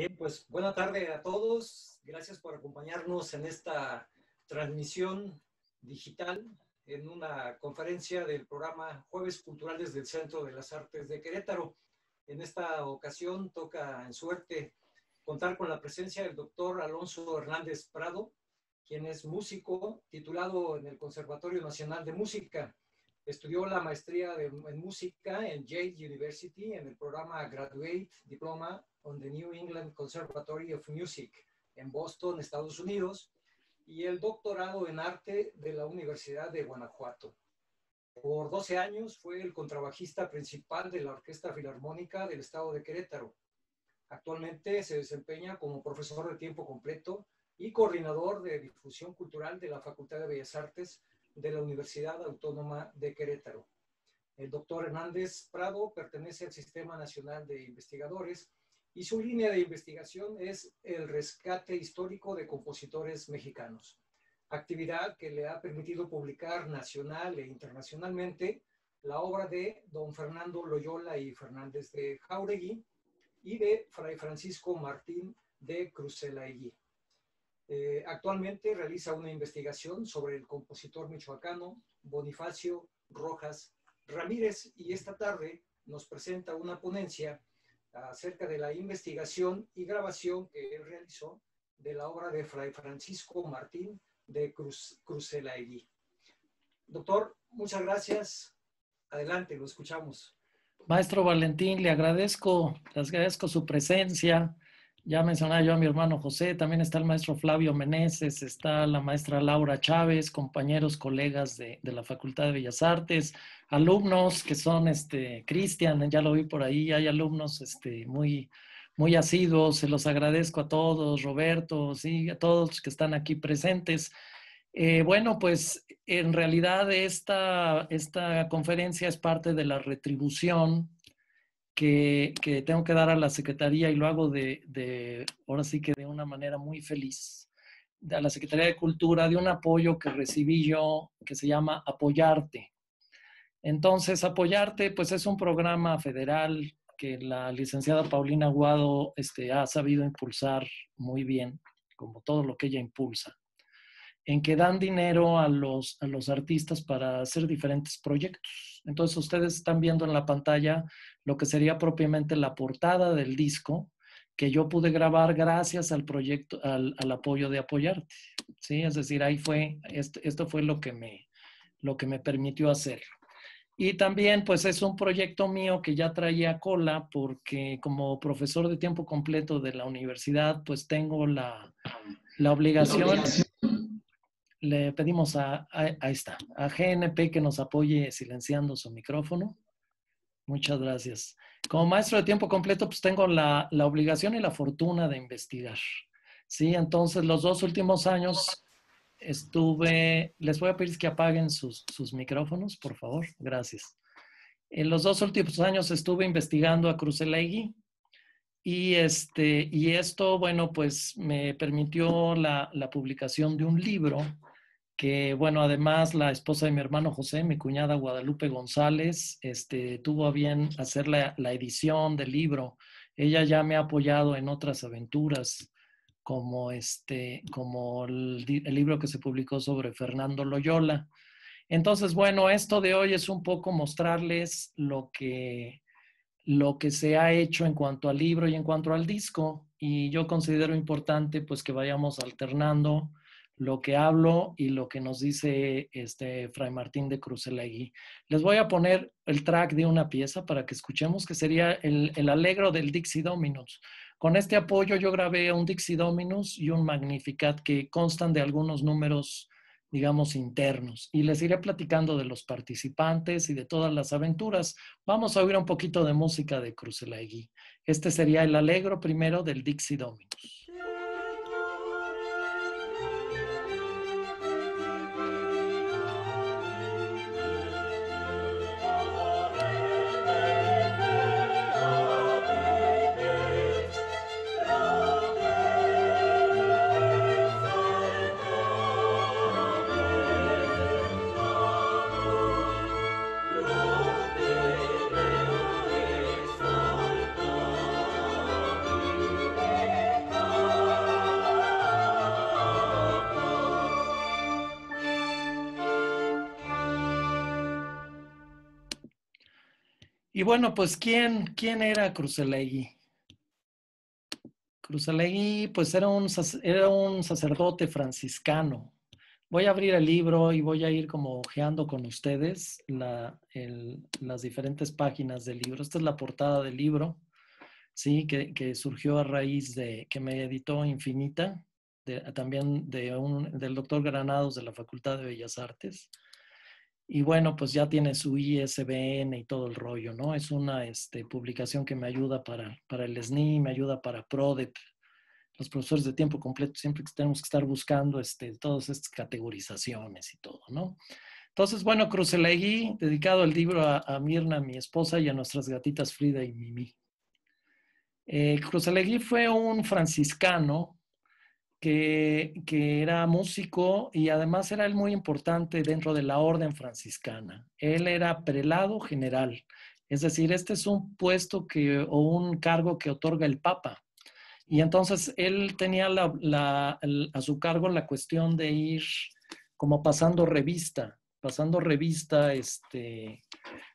Bien, pues buena tarde a todos. Gracias por acompañarnos en esta transmisión digital en una conferencia del programa Jueves Culturales del Centro de las Artes de Querétaro. En esta ocasión toca en suerte contar con la presencia del doctor Alonso Hernández Prado, quien es músico titulado en el Conservatorio Nacional de Música. Estudió la maestría de, en música en Yale University en el programa Graduate Diploma con the New England Conservatory of Music en Boston, Estados Unidos, y el doctorado en arte de la Universidad de Guanajuato. Por 12 años fue el contrabajista principal de la Orquesta Filarmónica del Estado de Querétaro. Actualmente se desempeña como profesor de tiempo completo y coordinador de difusión cultural de la Facultad de Bellas Artes de la Universidad Autónoma de Querétaro. El doctor Hernández Prado pertenece al Sistema Nacional de Investigadores y su línea de investigación es el rescate histórico de compositores mexicanos, actividad que le ha permitido publicar nacional e internacionalmente la obra de don Fernando Loyola y Fernández de Jauregui y de fray Francisco Martín de Cruzelaegui. Eh, actualmente realiza una investigación sobre el compositor michoacano Bonifacio Rojas Ramírez y esta tarde nos presenta una ponencia acerca de la investigación y grabación que él realizó de la obra de Fray Francisco Martín de Cruz, Doctor, muchas gracias. Adelante, lo escuchamos. Maestro Valentín, le agradezco, agradezco su presencia, ya mencionaba yo a mi hermano José, también está el maestro Flavio Meneses, está la maestra Laura Chávez, compañeros, colegas de, la Facultad de Bellas Artes, alumnos que son, este, Cristian, ya lo vi por ahí, hay alumnos este, muy, muy asiduos, se los agradezco a todos, Roberto, sí, a todos que están aquí presentes. Eh, bueno, pues en realidad esta, esta conferencia es parte de la retribución que, tengo que dar a la Secretaría y lo hago de, ahora sí que de una manera muy feliz, a la Secretaría de Cultura, de un apoyo que recibí yo que se llama Apoyarte. Entonces, Apoyarte, pues es un programa federal que la licenciada Paulina Guado este, ha sabido impulsar muy bien, como todo lo que ella impulsa en que dan dinero a los, los artistas para hacer diferentes proyectos. Entonces ustedes están viendo en la pantalla lo que sería propiamente la portada del disco que yo pude grabar gracias al proyecto, al, apoyo de Apoyarte. ¿sí? Es decir, ahí fue, esto, fue lo que, me, lo que me permitió hacer. Y también, pues es un proyecto mío que ya traía cola porque como profesor de tiempo completo de la universidad, pues tengo la, la obligación le pedimos a, a, a GNP que nos apoye silenciando su micrófono. Muchas gracias. Como maestro de tiempo completo, pues tengo la, la obligación y la fortuna de investigar. Sí, entonces los dos últimos años estuve, les voy a pedir que apaguen sus, sus micrófonos, por favor, gracias. En los dos últimos años estuve investigando a Cruzelegui y, este, y esto, bueno, pues me permitió la, la publicación de un libro que bueno, además la esposa de mi hermano José, mi cuñada Guadalupe González, este, tuvo a bien hacer la, edición del libro. Ella ya me ha apoyado en otras aventuras, como, este, como el, libro que se publicó sobre Fernando Loyola. Entonces, bueno, esto de hoy es un poco mostrarles lo que, lo que se ha hecho en cuanto al libro y en cuanto al disco. Y yo considero importante pues que vayamos alternando lo que hablo y lo que nos dice este Fray Martín de Cruzelegui. Les voy a poner el track de una pieza para que escuchemos, que sería el, alegro del Dixie Dominus. Con este apoyo yo grabé un Dixie Dominus y un Magnificat que constan de algunos números, digamos, internos. Y les iré platicando de los participantes y de todas las aventuras. Vamos a oír un poquito de música de Cruzelegui. Este sería el alegro primero del Dixie Dominus. Y bueno, pues ¿quién, quién era Cruzelegui? Cruzelegui, pues era un, era un sacerdote franciscano. Voy a abrir el libro y voy a ir como ojeando con ustedes las diferentes páginas del libro. Esta es la portada del libro, ¿sí? Que, surgió a raíz de que me editó Infinita, también de un, del doctor Granados de la Facultad de Bellas Artes. Y bueno, pues ya tiene su ISBN y todo el rollo, ¿no? Es una este, publicación que me ayuda para, el SNI, me ayuda para PRODEP. Los profesores de tiempo completo siempre que tenemos que estar buscando este, todas estas categorizaciones y todo, ¿no? Entonces, bueno, Cruzelegui, dedicado el libro a, Mirna, mi esposa, y a nuestras gatitas Frida y Mimi. Eh, fue un franciscano que, que, era músico y además era él muy importante dentro de la orden franciscana. Él era prelado general, es decir, este es un puesto que, o un cargo que otorga el Papa. Y entonces él tenía a su cargo la cuestión de ir como pasando revista, pasando revista este,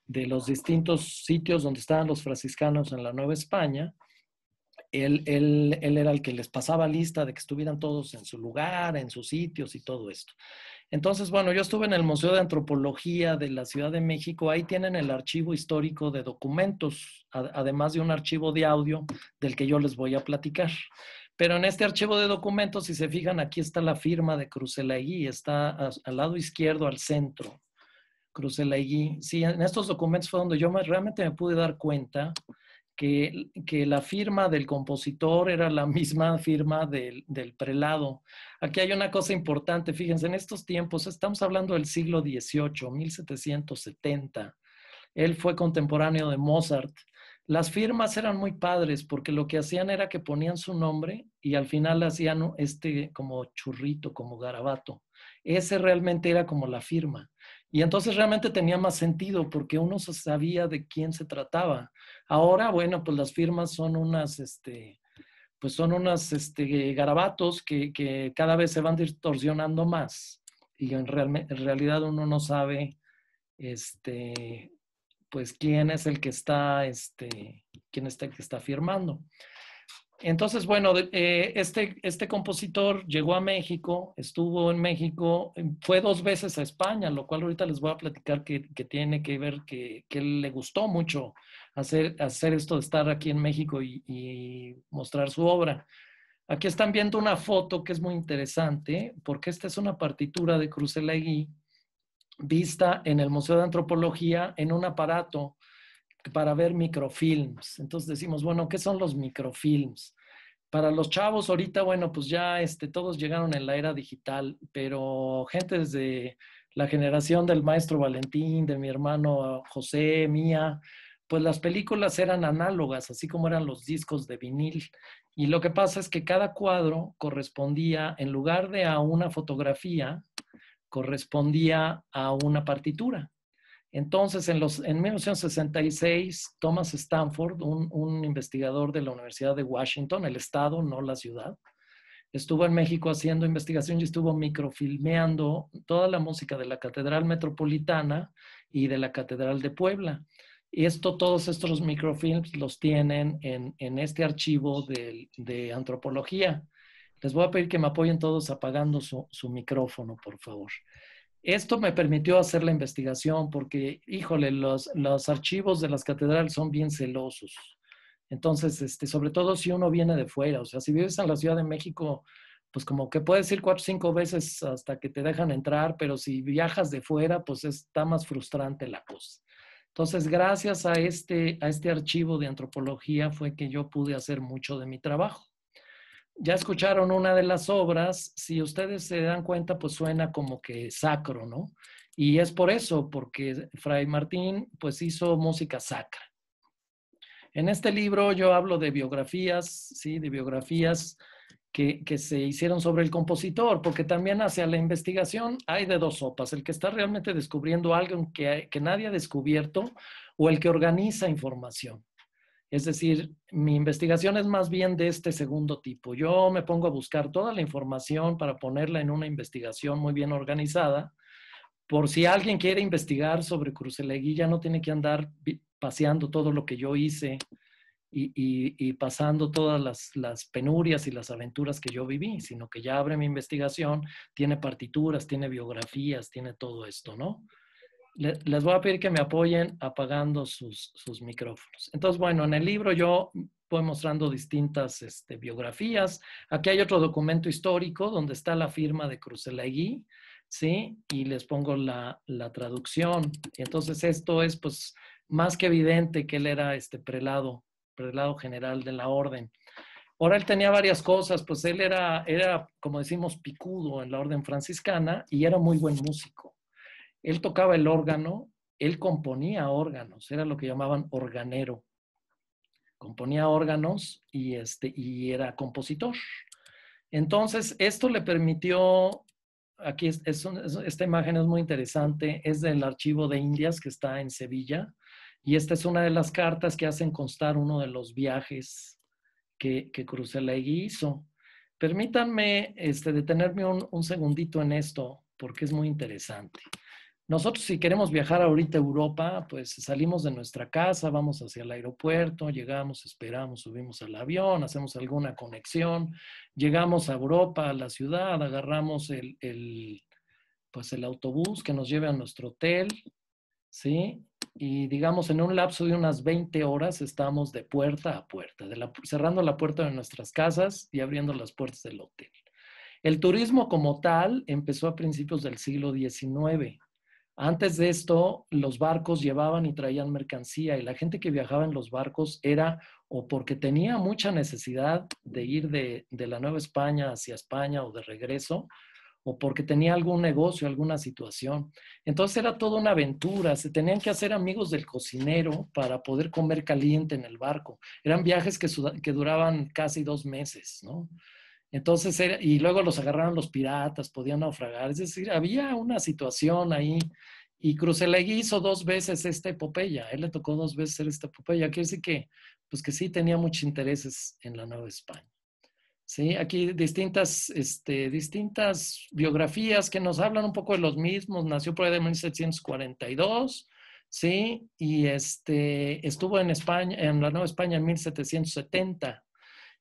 de los distintos sitios donde estaban los franciscanos en la Nueva España él, era el que les pasaba lista de que estuvieran todos en su lugar, en sus sitios y todo esto. Entonces, bueno, yo estuve en el Museo de Antropología de la Ciudad de México, ahí tienen el archivo histórico de documentos, además de un archivo de audio del que yo les voy a platicar. Pero en este archivo de documentos, si se fijan, aquí está la firma de Cruzelaigui, está al lado izquierdo, al centro. Cruzelaigui. sí, en estos documentos fue donde yo realmente me pude dar cuenta que, la firma del compositor era la misma firma del, del, prelado. Aquí hay una cosa importante, fíjense, en estos tiempos, estamos hablando del siglo XVIII, 1770, él fue contemporáneo de Mozart. Las firmas eran muy padres porque lo que hacían era que ponían su nombre y al final hacían este como churrito, como garabato. Ese realmente era como la firma. Y entonces realmente tenía más sentido porque uno sabía de quién se trataba. Ahora, bueno, pues las firmas son unas, este, pues son unas este, garabatos que, cada vez se van distorsionando más. Y en, realidad uno no sabe, este, pues quién es el que está, este, quién está el que está firmando. Entonces, bueno, eh, este, este compositor llegó a México, estuvo en México, em, fue dos veces a España, lo cual ahorita les voy a platicar que, tiene que ver que, que, le gustó mucho hacer, hacer esto de estar aquí en México y, mostrar su obra. Aquí están viendo una foto que es muy interesante, porque esta es una partitura de Cruzelegui vista en el Museo de Antropología en un aparato para ver microfilms. Entonces decimos, bueno, ¿qué son los microfilms? Para los chavos ahorita, bueno, pues ya este, todos llegaron en la era digital, pero gente desde la generación del maestro Valentín, de mi hermano José, mía, pues las películas eran análogas, así como eran los discos de vinil. Y lo que pasa es que cada cuadro correspondía, en lugar de a una fotografía, correspondía a una partitura. Entonces, en, 1966, Thomas Stanford, un, investigador de la Universidad de Washington, el estado, no la ciudad, estuvo en México haciendo investigación y estuvo microfilmeando toda la música de la Catedral Metropolitana y de la Catedral de Puebla. Y esto, todos estos microfilms los tienen en, este archivo de, antropología. Les voy a pedir que me apoyen todos apagando su micrófono, por favor. Esto me permitió hacer la investigación porque, híjole, los, los archivos de las catedrales son bien celosos. Entonces, este, sobre todo si uno viene de fuera, o sea, si vives en la Ciudad de México, pues como que puedes ir cuatro o cinco veces hasta que te dejan entrar, pero si viajas de fuera, pues está más frustrante la cosa. Entonces, gracias a este, a este archivo de antropología fue que yo pude hacer mucho de mi trabajo. Ya escucharon una de las obras, si ustedes se dan cuenta, pues suena como que sacro, ¿no? Y es por eso, porque Fray Martín pues hizo música sacra. En este libro yo hablo de biografías, sí, de biografías que, se hicieron sobre el compositor, porque también hacia la investigación hay de dos sopas, el que está realmente descubriendo algo que nadie ha descubierto o el que organiza información. Es decir, mi investigación es más bien de este segundo tipo. Yo me pongo a buscar toda la información para ponerla en una investigación muy bien organizada. Por si alguien quiere investigar sobre Cruzelegui, ya no tiene que andar paseando todo lo que yo hice y, pasando todas las, penurias y las aventuras que yo viví, sino que ya abre mi investigación, tiene partituras, tiene biografías, tiene todo esto, ¿no? les voy a pedir que me apoyen apagando sus, micrófonos. Entonces, bueno, en el libro yo voy mostrando distintas este, biografías. Aquí hay otro documento histórico donde está la firma de Cruzelegui, ¿sí? Y les pongo la, traducción. Entonces, esto es pues más que evidente que él era este prelado, prelado general de la orden. Ahora él tenía varias cosas, pues él era, era, como decimos, picudo en la orden franciscana y era muy buen músico. Él tocaba el órgano, él componía órganos, era lo que llamaban organero. Componía órganos y, este, y era compositor. Entonces, esto le permitió, aquí esta imagen es muy interesante, es del archivo de Indias que está en Sevilla, y esta es una de las cartas que hacen constar uno de los viajes que, que hizo. Permítanme este, detenerme un segundito en esto, porque es muy interesante. Nosotros si queremos viajar ahorita a Europa, pues salimos de nuestra casa, vamos hacia el aeropuerto, llegamos, esperamos, subimos al avión, hacemos alguna conexión, llegamos a Europa, a la ciudad, agarramos el, pues el autobús que nos lleve a nuestro hotel, ¿sí? Y digamos, en un lapso de unas 20 horas estamos de puerta a puerta, cerrando la puerta de nuestras casas y abriendo las puertas del hotel. El turismo como tal empezó a principios del siglo XIX. Antes de esto, los barcos llevaban y traían mercancía y la gente que viajaba en los barcos era o porque tenía mucha necesidad de ir de, la Nueva España hacia España o de regreso, o porque tenía algún negocio, alguna situación. Entonces era toda una aventura, se tenían que hacer amigos del cocinero para poder comer caliente en el barco. Eran viajes que, que duraban casi dos meses, ¿no? Entonces, y luego los agarraron los piratas, podían naufragar, es decir, había una situación ahí. Y Cruzelegui hizo dos veces esta epopeya, él le tocó dos veces hacer esta epopeya, quiere decir que, pues que sí tenía muchos intereses en la Nueva España. Sí, aquí distintas, este, distintas biografías que nos hablan un poco de los mismos, nació por ahí de 1742, ¿sí? Y este, estuvo en España, en la Nueva España en 1770,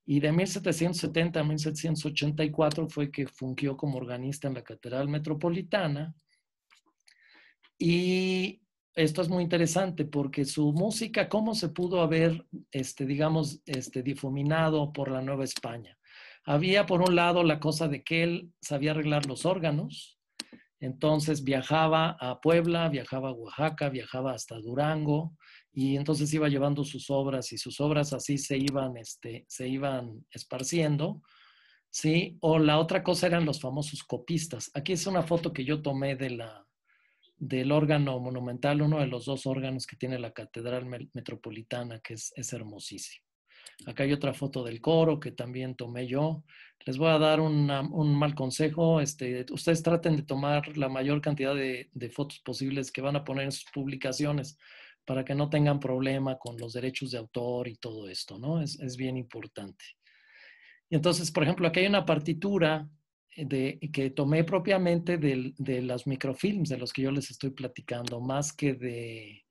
y de 1770 a 1784 fue que fungió como organista en la Catedral Metropolitana. Y esto es muy interesante porque su música, ¿cómo se pudo haber, este, digamos, este, difuminado por la Nueva España? Había, por un lado, la cosa de que él sabía arreglar los órganos, entonces viajaba a Puebla, viajaba a Oaxaca, viajaba hasta Durango, y entonces iba llevando sus obras y sus obras así se iban, este, se iban esparciendo, ¿sí? O la otra cosa eran los famosos copistas. Aquí es una foto que yo tomé de la, del órgano monumental, uno de los dos órganos que tiene la Catedral Metropolitana, que es, es hermosísimo. Acá hay otra foto del coro que también tomé yo. Les voy a dar un mal consejo. Este, ustedes traten de tomar la mayor cantidad de fotos posibles que van a poner en sus publicaciones para que no tengan problema con los derechos de autor y todo esto, ¿no? Es, es bien importante. Y entonces, por ejemplo, aquí hay una partitura eh, de, que tomé propiamente de, de los microfilms de los que yo les estoy platicando, más que de,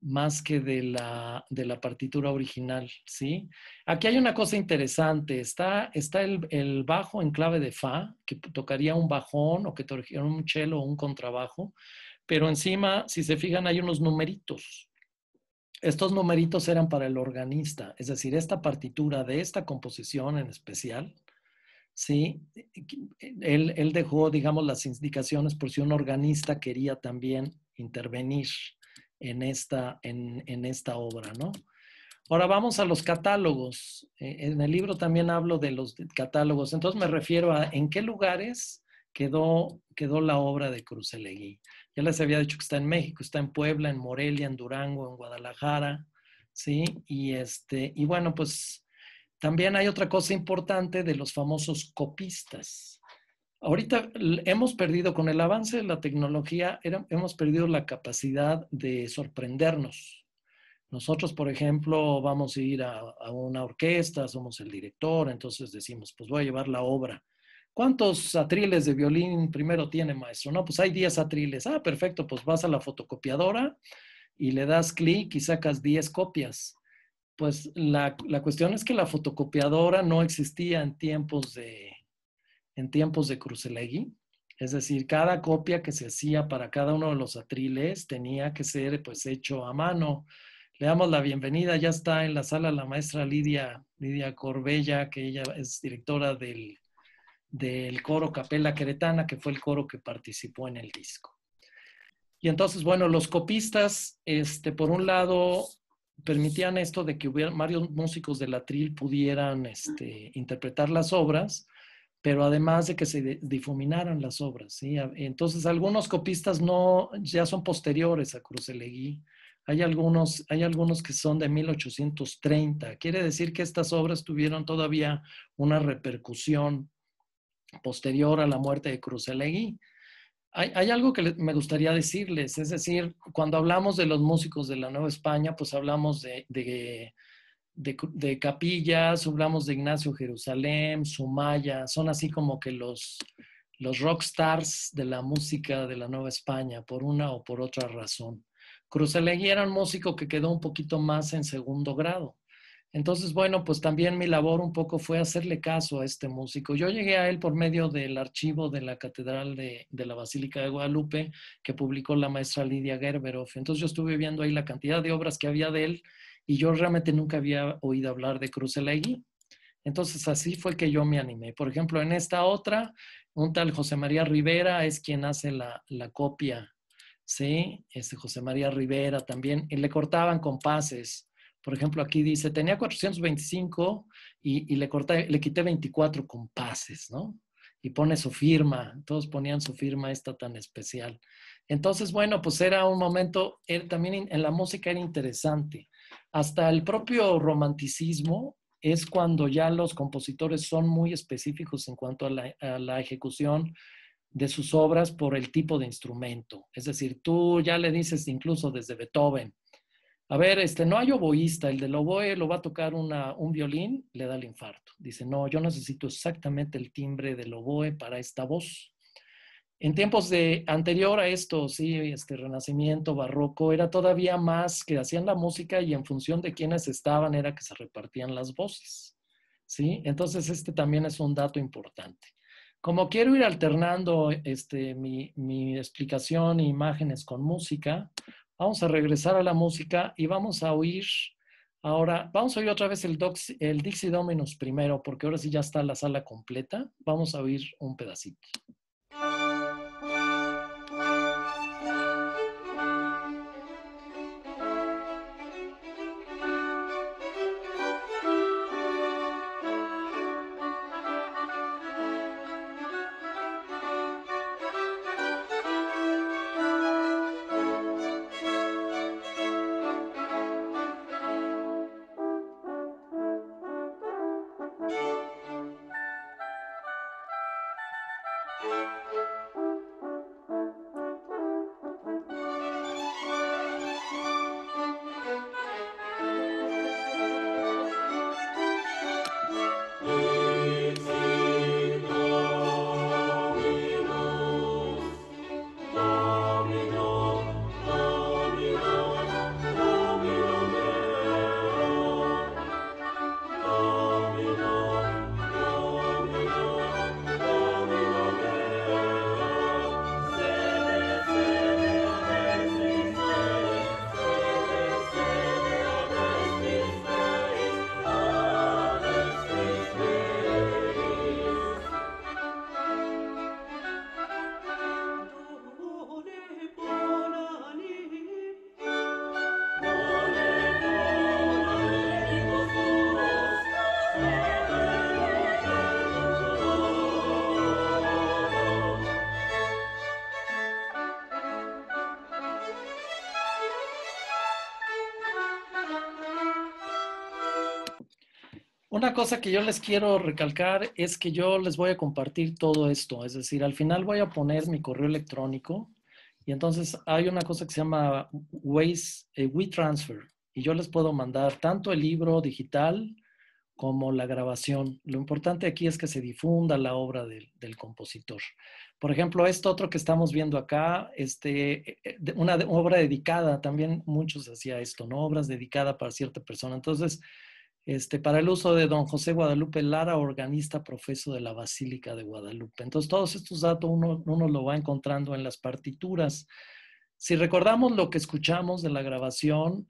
más que de la, de la partitura original, ¿sí? Aquí hay una cosa interesante, está, está el, el, bajo en clave de fa, que tocaría un bajón o que tocaría un chelo o un contrabajo, pero encima, si se fijan, hay unos numeritos. Estos numeritos eran para el organista, es decir, esta partitura de esta composición en especial, ¿sí? Él, dejó, digamos, las indicaciones por si un organista quería también intervenir en esta, en, en esta obra, ¿no? Ahora vamos a los catálogos. Eh, en el libro también hablo de los catálogos. Entonces me refiero a en qué lugares quedó, quedó la obra de Crucelegui. Ya les había dicho que está en México, está en Puebla, en Morelia, en Durango, en Guadalajara, ¿sí? Y, este, y bueno, pues también hay otra cosa importante de los famosos copistas. Ahorita hemos perdido, con el avance de la tecnología, hemos perdido la capacidad de sorprendernos. Nosotros, por ejemplo, vamos a ir a, una orquesta, somos el director, entonces decimos, pues voy a llevar la obra ¿Cuántos atriles de violín primero tiene, maestro? No, pues hay 10 atriles. Ah, perfecto, pues vas a la fotocopiadora y le das clic y sacas 10 copias. Pues la, cuestión es que la fotocopiadora no existía en tiempos de, en tiempos de Cruzelegui. Es decir, cada copia que se hacía para cada uno de los atriles tenía que ser pues hecho a mano. Le damos la bienvenida, ya está en la sala la maestra Lidia, Lidia Corbella, que ella es directora del del coro Capella Queretana, que fue el coro que participó en el disco. Y entonces, bueno, los copistas, este, por un lado, permitían esto de que hubiera, varios músicos del atril pudieran este, interpretar las obras, pero además de que se difuminaran las obras. ¿sí? Entonces, algunos copistas no, ya son posteriores a Crucelegui. Hay algunos, hay algunos que son de 1830. Quiere decir que estas obras tuvieron todavía una repercusión posterior a la muerte de Cruzelegui. Hay, hay, algo que me gustaría decirles, es decir, cuando hablamos de los músicos de la Nueva España, pues hablamos de, Capillas, hablamos de Ignacio Jerusalén, Sumaya, son así como que los, los stars de la música de la Nueva España, por una o por otra razón. Cruzelegui era un músico que quedó un poquito más en segundo grado. Entonces, bueno, pues también mi labor un poco fue hacerle caso a este músico. Yo llegué a él por medio del archivo de la Catedral de, la Basílica de Guadalupe que publicó la maestra Lidia Gerberoff. Entonces yo estuve viendo ahí la cantidad de obras que había de él y yo realmente nunca había oído hablar de Cruzelegui. Entonces así fue que yo me animé. Por ejemplo, en esta otra, un tal José María Rivera es quien hace la, copia, ¿sí? Este José María Rivera también, y le cortaban compases. Por ejemplo, aquí dice, tenía 425 y, le, corté, le quité 24 compases, ¿no? Y pone su firma, todos ponían su firma esta tan especial. Entonces, bueno, pues era un momento, él también en la música era interesante. Hasta el propio romanticismo es cuando ya los compositores son muy específicos en cuanto a la, a la, ejecución de sus obras por el tipo de instrumento. Es decir, tú ya le dices incluso desde Beethoven, a ver, este, no hay oboísta, el del oboe lo va a tocar un violín, le da el infarto. Dice, no, yo necesito exactamente el timbre del oboe para esta voz. En tiempos de anterior a esto, sí, este renacimiento barroco era todavía más que hacían la música y en función de quiénes estaban era que se repartían las voces. ¿Sí? Entonces este también es un dato importante. Como quiero ir alternando este, mi, mi explicación e imágenes con música, Vamos a regresar a la música y vamos a oír ahora, vamos a oír otra vez el, el Dixie Dominus primero, porque ahora sí ya está la sala completa. Vamos a oír un pedacito. Una cosa que yo les quiero recalcar es que yo les voy a compartir todo esto, es decir, al final voy a poner mi correo electrónico y entonces hay una cosa que se llama eh, WeTransfer y yo les puedo mandar tanto el libro digital como la grabación. Lo importante aquí es que se difunda la obra del, compositor. Por ejemplo, esto otro que estamos viendo acá, este, eh, eh, una obra dedicada, también muchos hacía esto, ¿no? Obras dedicadas para cierta persona. Entonces, este, para el uso de don José Guadalupe Lara, organista profeso de la Basílica de Guadalupe. Entonces, todos estos datos uno, nos lo va encontrando en las partituras. Si recordamos lo que escuchamos de la grabación,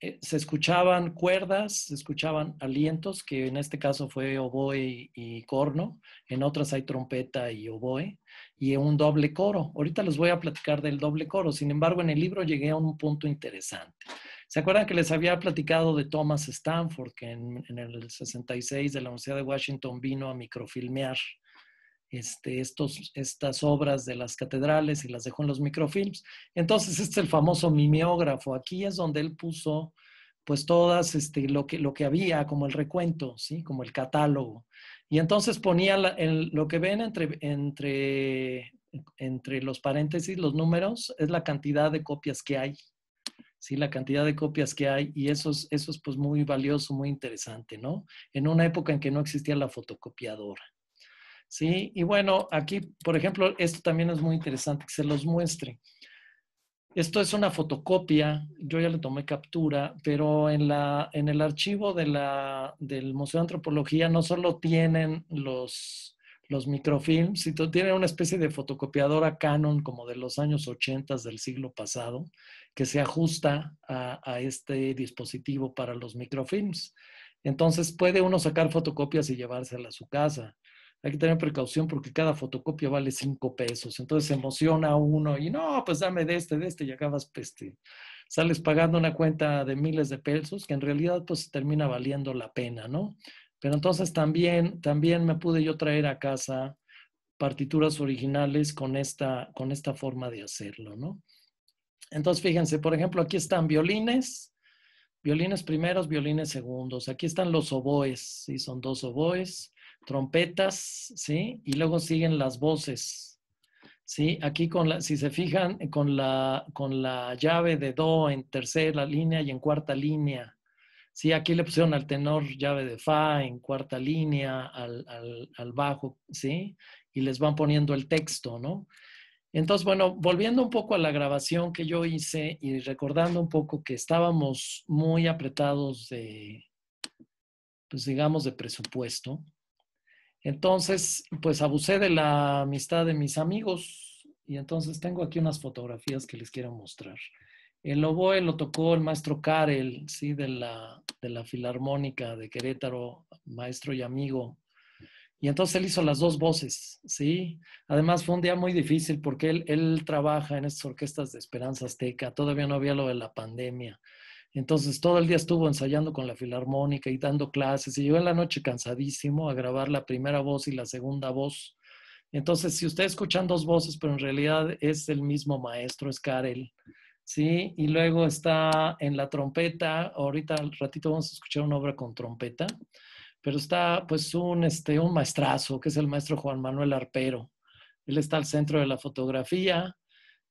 eh, se escuchaban cuerdas, se escuchaban alientos, que en este caso fue oboe y, corno, en otras hay trompeta y oboe, y un doble coro. Ahorita les voy a platicar del doble coro, sin embargo en el libro llegué a un punto interesante. ¿Se acuerdan que les había platicado de Thomas Stanford, que en, el 66 de la Universidad de Washington vino a microfilmear este, estas obras de las catedrales y las dejó en los microfilms? Entonces, este es el famoso mimeógrafo. Aquí es donde él puso pues todas este, lo, que, había, como el recuento, ¿sí? como el catálogo. Y entonces ponía lo que ven entre los paréntesis, los números, es la cantidad de copias que hay ¿sí? La cantidad de copias que hay y eso es, pues muy valioso, muy interesante, ¿no? En una época en que no existía la fotocopiadora. ¿Sí? Y bueno, aquí, por ejemplo, esto también es muy interesante que se los muestre. Esto es una fotocopia, yo ya le tomé captura, pero en, la, en el archivo de la, del Museo de Antropología no solo tienen los, los microfilms, si tiene una especie de fotocopiadora Canon como de los años 80 del siglo pasado, que se ajusta a, este dispositivo para los microfilms. Entonces puede uno sacar fotocopias y llevárselas a su casa. Hay que tener precaución porque cada fotocopia vale cinco pesos. Entonces se emociona uno y no, pues dame de este, de este y acabas este, Sales pagando una cuenta de miles de pesos que en realidad pues termina valiendo la pena, ¿no? Pero entonces también, también me pude yo traer a casa partituras originales con esta, con esta forma de hacerlo, ¿no? Entonces, fíjense, por ejemplo, aquí están violines, violines primeros, violines segundos. Aquí están los oboes, ¿sí? Son dos oboes, trompetas, ¿sí? Y luego siguen las voces, ¿sí? Aquí, con la, si se fijan, con la, con la llave de do en tercera línea y en cuarta línea, Sí, aquí le pusieron al tenor llave de fa en cuarta línea, al, al bajo, ¿sí? Y les van poniendo el texto, ¿no? Entonces, bueno, volviendo un poco a la grabación que yo hice y recordando un poco que estábamos muy apretados de, pues digamos, de presupuesto. Entonces, pues abusé de la amistad de mis amigos y entonces tengo aquí unas fotografías que les quiero mostrar. El oboe lo tocó el maestro Karel, ¿sí? de, la, de la Filarmónica de Querétaro, maestro y amigo. Y entonces él hizo las dos voces, ¿sí? Además fue un día muy difícil porque él, él trabaja en estas orquestas de Esperanza Azteca, todavía no había lo de la pandemia. Entonces todo el día estuvo ensayando con la Filarmónica y dando clases y yo en la noche cansadísimo a grabar la primera voz y la segunda voz. Entonces, si ustedes escuchan dos voces, pero en realidad es el mismo maestro, es Karel. ¿sí? Y luego está en la trompeta, ahorita al ratito vamos a escuchar una obra con trompeta, pero está pues un, este, un maestrazo, que es el maestro Juan Manuel Arpero. Él está al centro de la fotografía.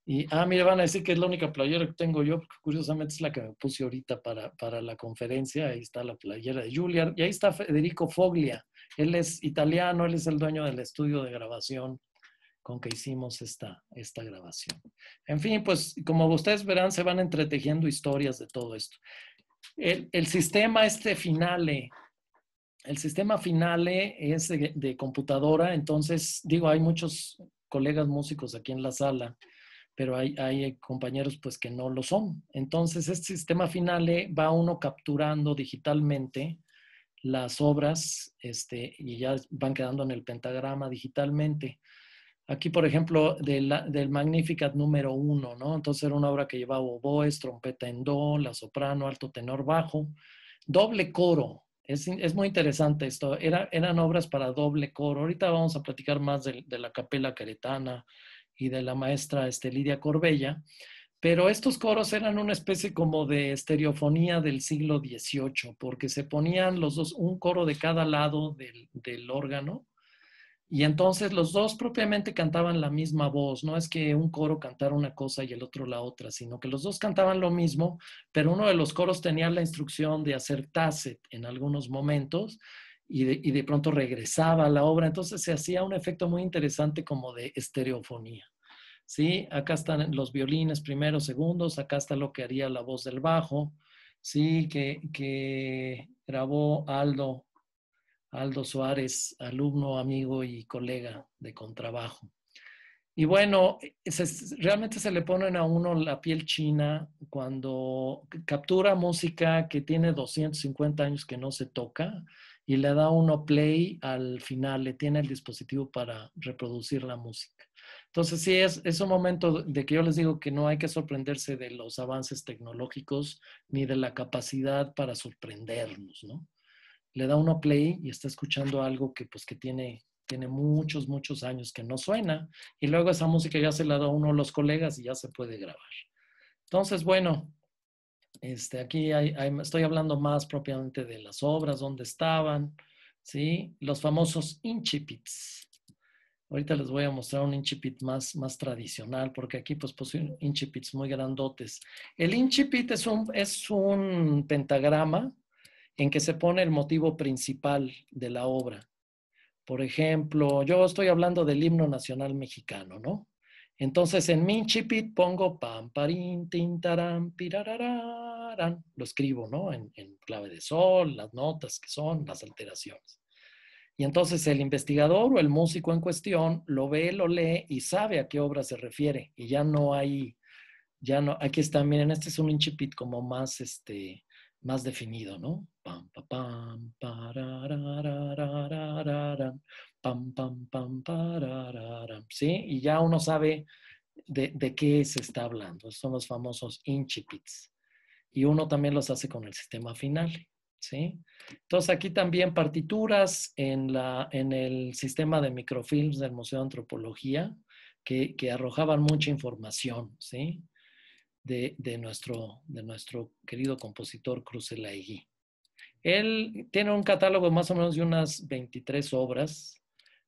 Y, ah, mira, van a decir que es la única playera que tengo yo, porque curiosamente es la que me puse ahorita para, para la conferencia. Ahí está la playera de Julia. Y ahí está Federico Foglia. Él es italiano, él es el dueño del estudio de grabación con que hicimos esta, esta grabación. En fin, pues como ustedes verán, se van entretejiendo historias de todo esto. El, el sistema este finale, el sistema finale es de, computadora, entonces digo, hay muchos colegas músicos aquí en la sala, pero hay, hay compañeros pues que no lo son. Entonces este sistema finale va uno capturando digitalmente las obras este, y ya van quedando en el pentagrama digitalmente. Aquí, por ejemplo, del, del Magnificat número uno, ¿no? Entonces era una obra que llevaba oboes, trompeta en do, la soprano, alto tenor bajo, doble coro. Es, muy interesante esto. Era, eran obras para doble coro. Ahorita vamos a platicar más de, la capela caretana y de la maestra este, Lidia Corbella. Pero estos coros eran una especie como de estereofonía del siglo XVIII, porque se ponían los dos, un coro de cada lado del órgano, y entonces los dos propiamente cantaban la misma voz, no es que un coro cantara una cosa y el otro la otra, sino que los dos cantaban lo mismo, pero uno de los coros tenía la instrucción de hacer tacet en algunos momentos y de, pronto regresaba a la obra, entonces se hacía un efecto muy interesante como de estereofonía. ¿Sí? Acá están los violines primeros, segundos, acá está lo que haría la voz del bajo, ¿sí? Que, que grabó Aldo Aldo Suárez, alumno, amigo y colega de contrabajo. Y bueno, realmente se le ponen a uno la piel china cuando captura música que tiene 250 años que no se toca y le da uno play al final, le tiene el dispositivo para reproducir la música. Entonces sí, es, es un momento de que yo les digo que no hay que sorprenderse de los avances tecnológicos ni de la capacidad para sorprendernos, ¿no? le da uno play y está escuchando algo que pues que tiene tiene muchos, muchos años que no suena, y luego esa música ya se la da uno a los colegas y ya se puede grabar. Entonces, bueno, este, aquí estoy hablando más propiamente de las obras, dónde estaban, ¿sí? Los famosos incipits. Ahorita les voy a mostrar un incipit más, más tradicional, porque aquí pues puse incipits muy grandotes. El incipit es un, es un pentagrama, en que se pone el motivo principal de la obra. Por ejemplo, yo estoy hablando del himno nacional mexicano, ¿no? Entonces en Minchipit pongo pam, tin tintarán, pirararán. Lo escribo, ¿no? En, clave de sol, las notas que son, las alteraciones. Y entonces el investigador o el músico en cuestión lo ve, lo lee y sabe a qué obra se refiere. Y ya no hay, ya no, aquí está, miren, este es un Minchipit como más, este, más definido, ¿no? Pam, pam, pam, pam, ¿sí? Y ya uno sabe de, de, qué se está hablando. Son los famosos incipits. Y uno también los hace con el sistema final, ¿sí? Entonces aquí también partituras en, la, en el sistema de microfilms del Museo de Antropología que, que arrojaban mucha información, ¿sí? de, nuestro, de nuestro querido compositor Cruz Él tiene un catálogo más o menos de unas 23 obras,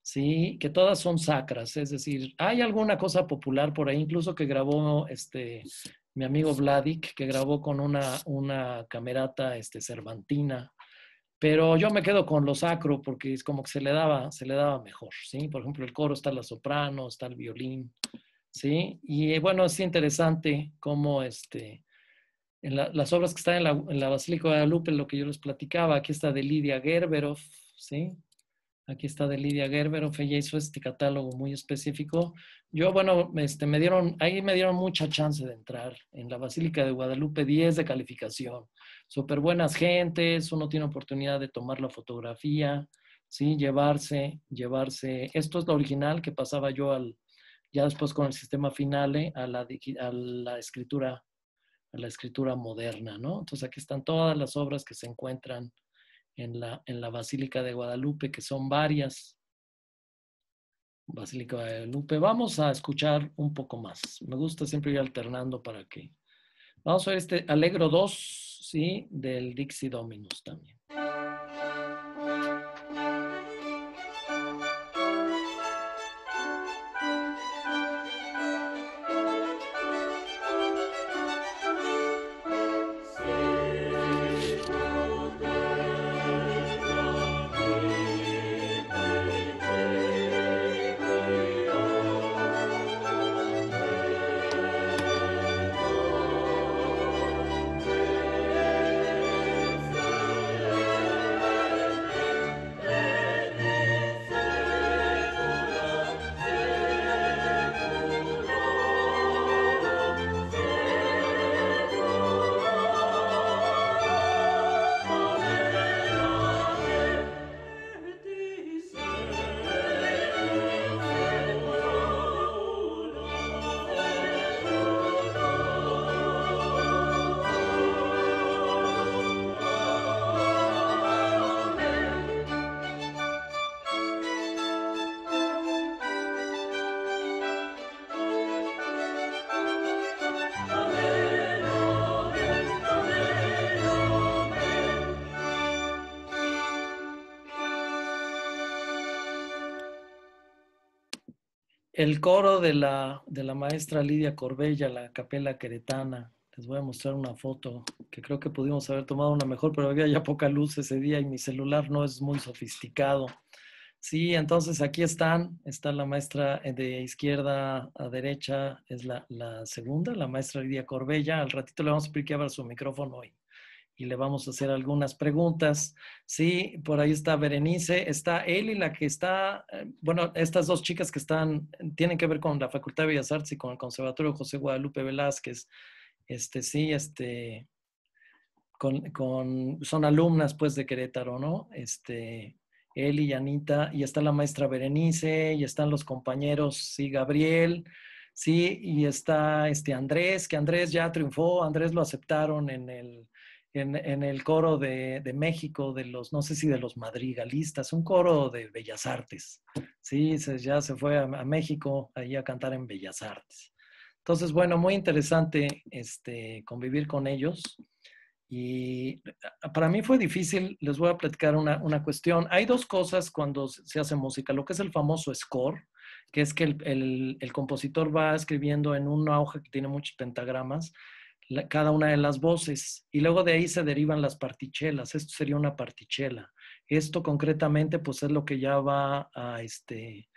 ¿sí? que todas son sacras, es decir, hay alguna cosa popular por ahí, incluso que grabó este, mi amigo Vladik, que grabó con una, una camerata este, cervantina, pero yo me quedo con lo sacro porque es como que se le daba, se le daba mejor, ¿sí? Por ejemplo, el coro está la soprano, está el violín, ¿sí? Y eh, bueno, es interesante cómo este, en las obras que están en la, Basílica de Guadalupe, lo que yo les platicaba, aquí está de Lidia Gerberov, ¿sí? Aquí está de Lidia Gerberov, ella hizo este catálogo muy específico. Yo, bueno, este, me dieron, ahí me dieron mucha chance de entrar. En la Basílica de Guadalupe, 10 de calificación. Súper buenas gentes, uno tiene oportunidad de tomar la fotografía, ¿sí? Llevarse, llevarse. Esto es lo original que pasaba yo al, ya después con el sistema final a la, escritura a la escritura moderna, ¿no? Entonces aquí están todas las obras que se encuentran en la, en la Basílica de Guadalupe, que son varias. Basílica de Guadalupe. Vamos a escuchar un poco más. Me gusta siempre ir alternando para que... Vamos a ver este Alegro 2, ¿sí? Del Dixie Dominus también. el coro de la, de la maestra Lidia Corbella, la capela queretana. Les voy a mostrar una foto que creo que pudimos haber tomado una mejor, pero había ya poca luz ese día y mi celular no es muy sofisticado. Sí, entonces aquí están, está la maestra eh, de izquierda a derecha, es la, la segunda, la maestra Lidia Corbella. Al ratito le vamos a pedir que abra su micrófono hoy y le vamos a hacer algunas preguntas. Sí, por ahí está Berenice, está Eli, la que está, eh, bueno, estas dos chicas que están, tienen que ver con la Facultad de Bellas Artes y con el Conservatorio José Guadalupe Velázquez. Este, sí, este, con, son alumnas pues de Querétaro, ¿no? Este, Eli y Anita, y está la maestra Berenice, y están los compañeros, sí, Gabriel, sí, y está este Andrés, que Andrés ya triunfó, Andrés lo aceptaron en el en, el coro de, de, México, de los, no sé si de los madrigalistas, un coro de Bellas Artes. Sí, ya se fue a, México ahí a cantar en Bellas Artes. Entonces, bueno, muy interesante este, convivir con ellos. Y para mí fue difícil, les voy a platicar una, una, cuestión. Hay dos cosas cuando se hace música, lo que es el famoso score, que es que el, el, el compositor va escribiendo en una hoja que tiene muchos pentagramas cada una de las voces y luego de ahí se derivan las partichelas. Esto sería una partichela. Esto concretamente pues es lo que ya va a este,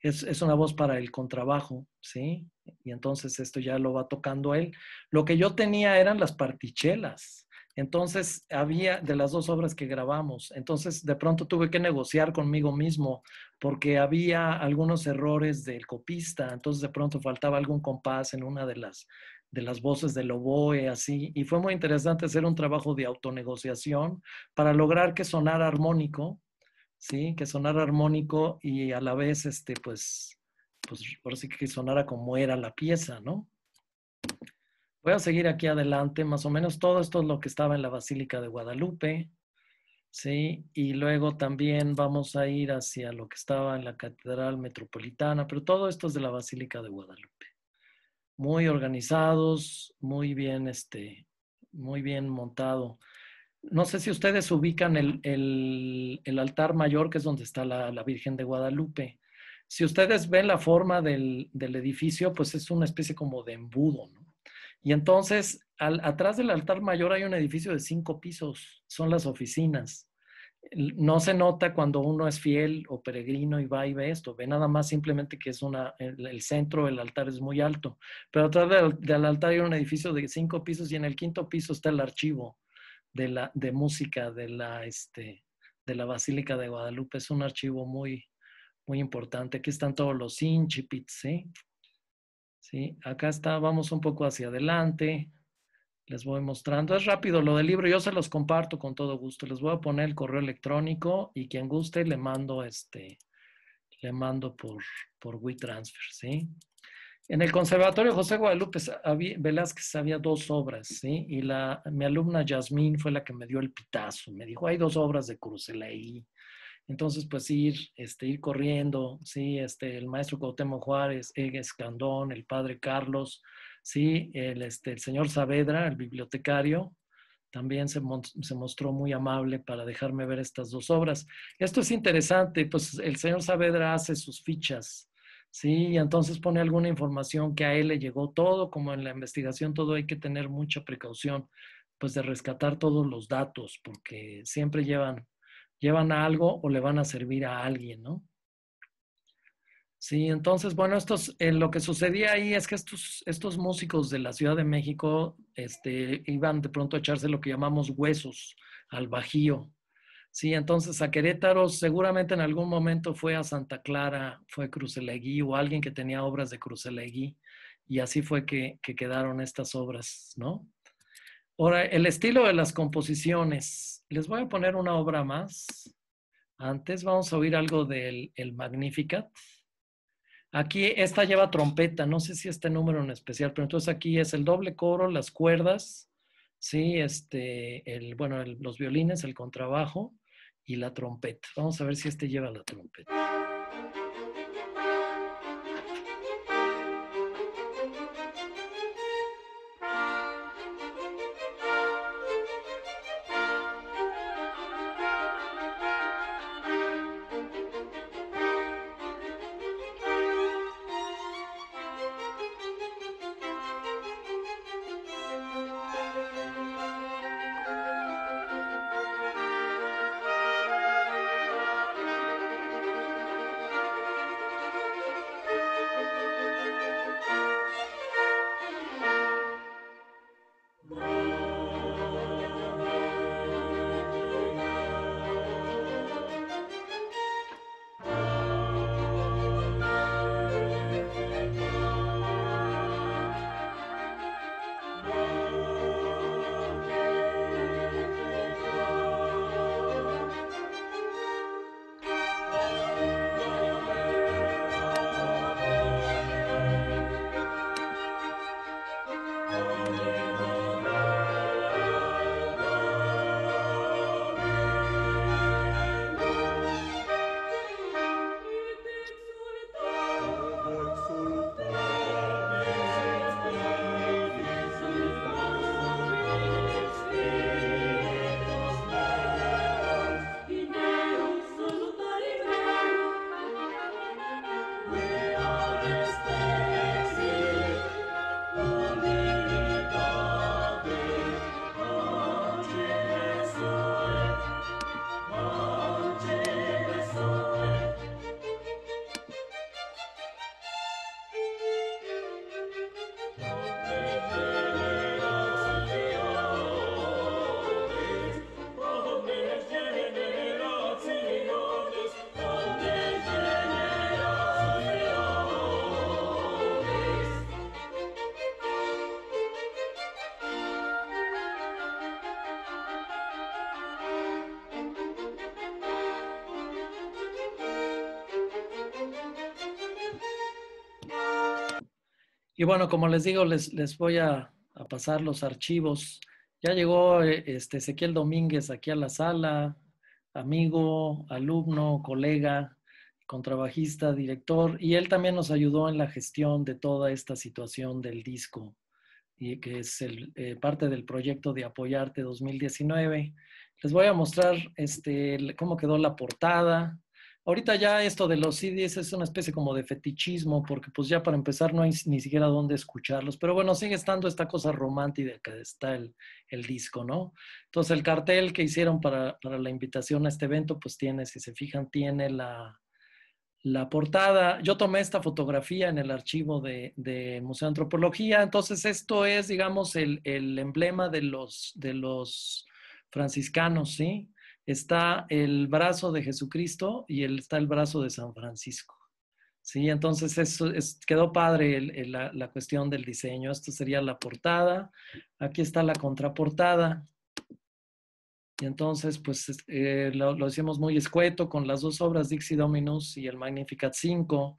es, es, una voz para el contrabajo, ¿sí? Y entonces esto ya lo va tocando él. Lo que yo tenía eran las partichelas. Entonces había de las dos obras que grabamos. Entonces de pronto tuve que negociar conmigo mismo porque había algunos errores del copista. Entonces de pronto faltaba algún compás en una de las de las voces del oboe, así, y fue muy interesante hacer un trabajo de autonegociación para lograr que sonara armónico, ¿sí? Que sonara armónico y a la vez, este, pues, pues por sí que sonara como era la pieza, ¿no? Voy a seguir aquí adelante, más o menos todo esto es lo que estaba en la Basílica de Guadalupe, ¿sí? Y luego también vamos a ir hacia lo que estaba en la Catedral Metropolitana, pero todo esto es de la Basílica de Guadalupe muy organizados, muy bien, este, muy bien montado. No sé si ustedes ubican el, el, altar mayor, que es donde está la, Virgen de Guadalupe. Si ustedes ven la forma del, del edificio, pues es una especie como de embudo, Y entonces, atrás del altar mayor hay un edificio de cinco pisos, son las oficinas no se nota cuando uno es fiel o peregrino y va y ve esto, ve nada más simplemente que es una, el, centro, el altar es muy alto, pero atrás del, altar hay un edificio de cinco pisos y en el quinto piso está el archivo de, la, de música de la, este, de la Basílica de Guadalupe, es un archivo muy, muy importante, aquí están todos los incipits, ¿sí? ¿sí? Acá está, vamos un poco hacia adelante, les voy mostrando. Es rápido lo del libro, yo se los comparto con todo gusto. Les voy a poner el correo electrónico y quien guste le mando este, le mando por, por WeTransfer, ¿sí? En el Conservatorio José Guadalupe Velázquez había dos obras, ¿sí? Y la, mi alumna Yasmín fue la que me dio el pitazo. Me dijo, hay dos obras de Cruzelaí. Entonces, pues ir, este, ir corriendo, ¿sí? Este, el maestro Cuauhtémoc Juárez, Egues Candón, el padre Carlos, Sí, el, este, el señor Saavedra, el bibliotecario, también se, se, mostró muy amable para dejarme ver estas dos obras. Esto es interesante, pues el señor Saavedra hace sus fichas, ¿sí? Y entonces pone alguna información que a él le llegó todo, como en la investigación todo hay que tener mucha precaución, pues de rescatar todos los datos, porque siempre llevan, llevan a algo o le van a servir a alguien, ¿no? Sí, entonces, bueno, estos, eh, lo que sucedía ahí es que estos, músicos de la Ciudad de México este, iban de pronto a echarse lo que llamamos huesos al bajío. Sí, entonces a Querétaro seguramente en algún momento fue a Santa Clara, fue Crucelegui o alguien que tenía obras de Crucelegui y así fue que, quedaron estas obras, ¿no? Ahora, el estilo de las composiciones. Les voy a poner una obra más. Antes vamos a oír algo del el Magnificat. Aquí esta lleva trompeta, no sé si este número en especial, pero entonces aquí es el doble coro, las cuerdas, sí, este, el, bueno, los violines, el contrabajo y la trompeta. Vamos a ver si este lleva la trompeta. Y bueno, como les digo, les, voy a, pasar los archivos. Ya llegó eh, este Ezequiel Domínguez aquí a la sala, amigo, alumno, colega, contrabajista, director, y él también nos ayudó en la gestión de toda esta situación del disco, y que es eh, parte del proyecto de Apoyarte 2019. Les voy a mostrar este, cómo quedó la portada, Ahorita ya esto de los CDs es una especie como de fetichismo, porque pues ya para empezar no hay ni siquiera dónde escucharlos. Pero bueno, sigue estando esta cosa romántica que está el, el disco, ¿no? Entonces el cartel que hicieron para, la invitación a este evento, pues tiene, si se fijan, tiene la, la portada. Yo tomé esta fotografía en el archivo de Museo de Antropología. Entonces esto es, digamos, el, emblema de los, de los franciscanos, ¿sí? está el brazo de Jesucristo y el, está el brazo de San Francisco. Sí, entonces eso quedó padre la, cuestión del diseño. Esto sería la portada. Aquí está la contraportada. Y entonces, pues eh, lo, lo, hicimos muy escueto con las dos obras, Dixie Dominus y el Magnificat 5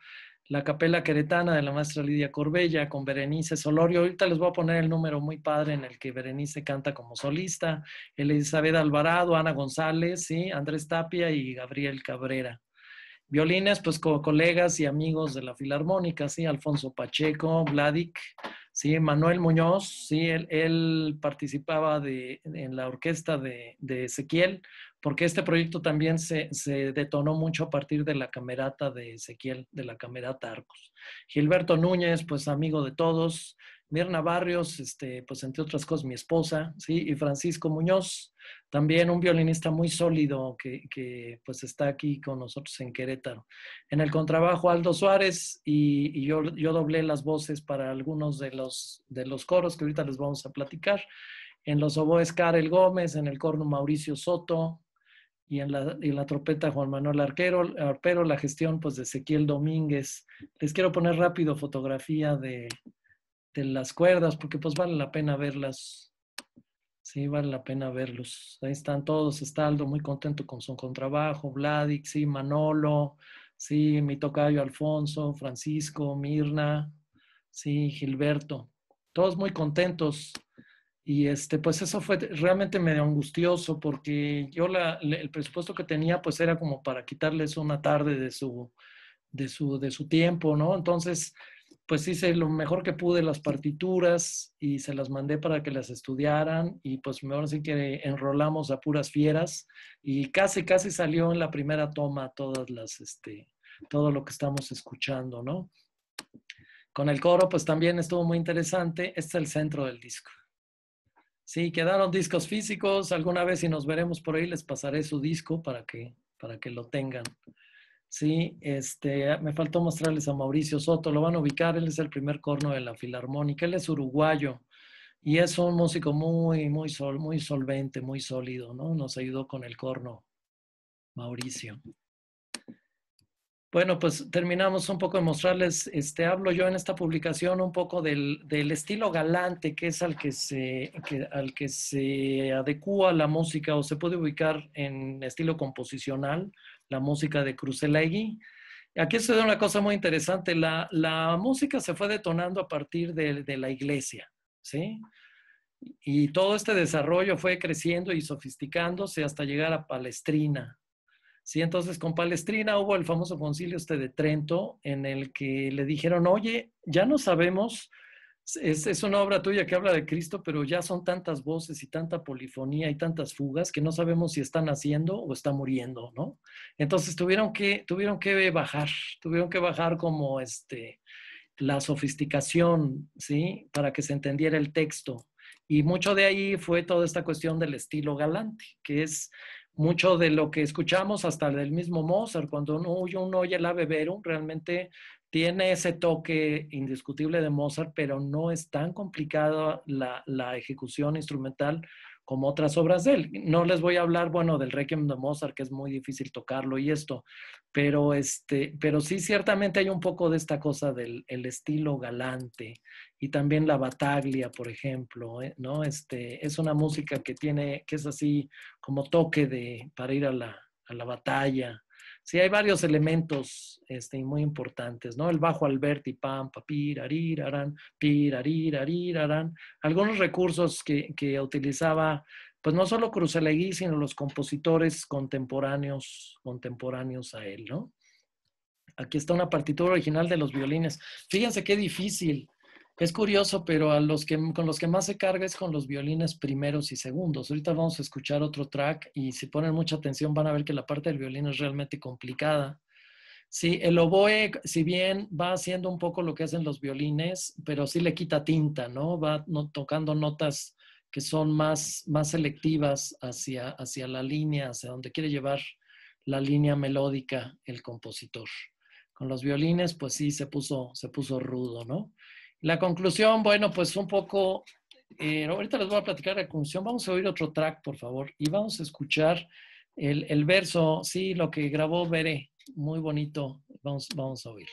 la capela queretana de la maestra Lidia Corbella con Berenice Solorio. Ahorita les voy a poner el número muy padre en el que Berenice canta como solista, Elizabeth Alvarado, Ana González, ¿sí? Andrés Tapia y Gabriel Cabrera. Violines, pues colegas y amigos de la Filarmónica, ¿sí? Alfonso Pacheco, Vladic, ¿sí? Manuel Muñoz, ¿sí? Él, participaba en la orquesta de, de Ezequiel porque este proyecto también se, detonó mucho a partir de la camerata de Ezequiel, de la camerata Arcos. Gilberto Núñez, pues amigo de todos, Mirna Barrios, este, pues entre otras cosas mi esposa, ¿sí? y Francisco Muñoz, también un violinista muy sólido que, que pues está aquí con nosotros en Querétaro. En el contrabajo Aldo Suárez y, yo, doblé las voces para algunos de los, de los coros que ahorita les vamos a platicar. En los oboes Karel Gómez, en el corno Mauricio Soto, y en la, y trompeta Juan Manuel Arquero, Arpero, la gestión pues de Ezequiel Domínguez. Les quiero poner rápido fotografía de, de las cuerdas porque pues vale la pena verlas. Sí, vale la pena verlos. Ahí están todos, Estaldo muy contento con su contrabajo, Vladik, sí, Manolo, sí, mi tocayo Alfonso, Francisco, Mirna, sí, Gilberto. Todos muy contentos. Y este, pues eso fue realmente medio angustioso porque yo el presupuesto que tenía pues era como para quitarles una tarde de su, de su, de su tiempo, ¿no? Entonces, pues hice lo mejor que pude las partituras y se las mandé para que las estudiaran y pues mejor así que enrolamos a puras fieras y casi, casi salió en la primera toma todas las, este, todo lo que estamos escuchando, ¿no? Con el coro pues también estuvo muy interesante. Este es el centro del disco. Sí, quedaron discos físicos. Alguna vez si nos veremos por ahí les pasaré su disco para que, para que lo tengan. Sí, este, me faltó mostrarles a Mauricio Soto. Lo van a ubicar, él es el primer corno de la Filarmónica. Él es uruguayo y es un músico muy, muy, muy solvente, muy sólido, ¿no? Nos ayudó con el corno, Mauricio. Bueno, pues terminamos un poco de mostrarles, este, hablo yo en esta publicación un poco del, estilo galante que es al que, se, al que se adecua la música o se puede ubicar en estilo composicional, la música de Cruzelegui. Aquí se da una cosa muy interesante, la, música se fue detonando a partir de, de la iglesia, ¿sí? Y todo este desarrollo fue creciendo y sofisticándose hasta llegar a Palestrina, Sí, entonces con Palestrina hubo el famoso concilio este de Trento en el que le dijeron, oye, ya no sabemos, es, una obra tuya que habla de Cristo, pero ya son tantas voces y tanta polifonía y tantas fugas que no sabemos si está naciendo o está muriendo, ¿no? Entonces tuvieron que, tuvieron que bajar, tuvieron que bajar como este, la sofisticación, ¿sí? Para que se entendiera el texto. Y mucho de ahí fue toda esta cuestión del estilo galante, que es mucho de lo que escuchamos hasta del mismo Mozart, cuando uno, oye el Ave realmente tiene ese toque indiscutible de Mozart, pero no es tan complicada la, ejecución instrumental como otras obras de él. No les voy a hablar, bueno, del Requiem de Mozart, que es muy difícil tocarlo y esto, pero, este, pero sí ciertamente hay un poco de esta cosa del estilo galante y también la bataglia, por ejemplo, eh, ¿no? Este, es una música que tiene, que es así como toque de, para ir a la, a la batalla. Sí, hay varios elementos este, muy importantes, ¿no? El bajo Alberti, pampa, papir, arir, arán, pir, arir, Algunos recursos que, utilizaba, pues no solo Cruzelegui, sino los compositores contemporáneos, contemporáneos a él, ¿no? Aquí está una partitura original de los violines. Fíjense qué difícil es curioso, pero con los que más se carga es con los violines primeros y segundos. Ahorita vamos a escuchar otro track y si ponen mucha atención van a ver que la parte del violín es realmente complicada. Sí, el oboe, si bien va haciendo un poco lo que hacen los violines, pero sí le quita tinta, ¿no? Va tocando notas que son más, más selectivas hacia, hacia la línea, hacia donde quiere llevar la línea melódica el compositor. Con los violines, pues sí, se puso, se puso rudo, ¿no? La conclusión, bueno, pues un poco, eh, ahorita les voy a platicar la conclusión, vamos a oír otro track, por favor, y vamos a escuchar el, verso, sí, lo que grabó Bere, muy bonito, vamos, vamos a oírlo.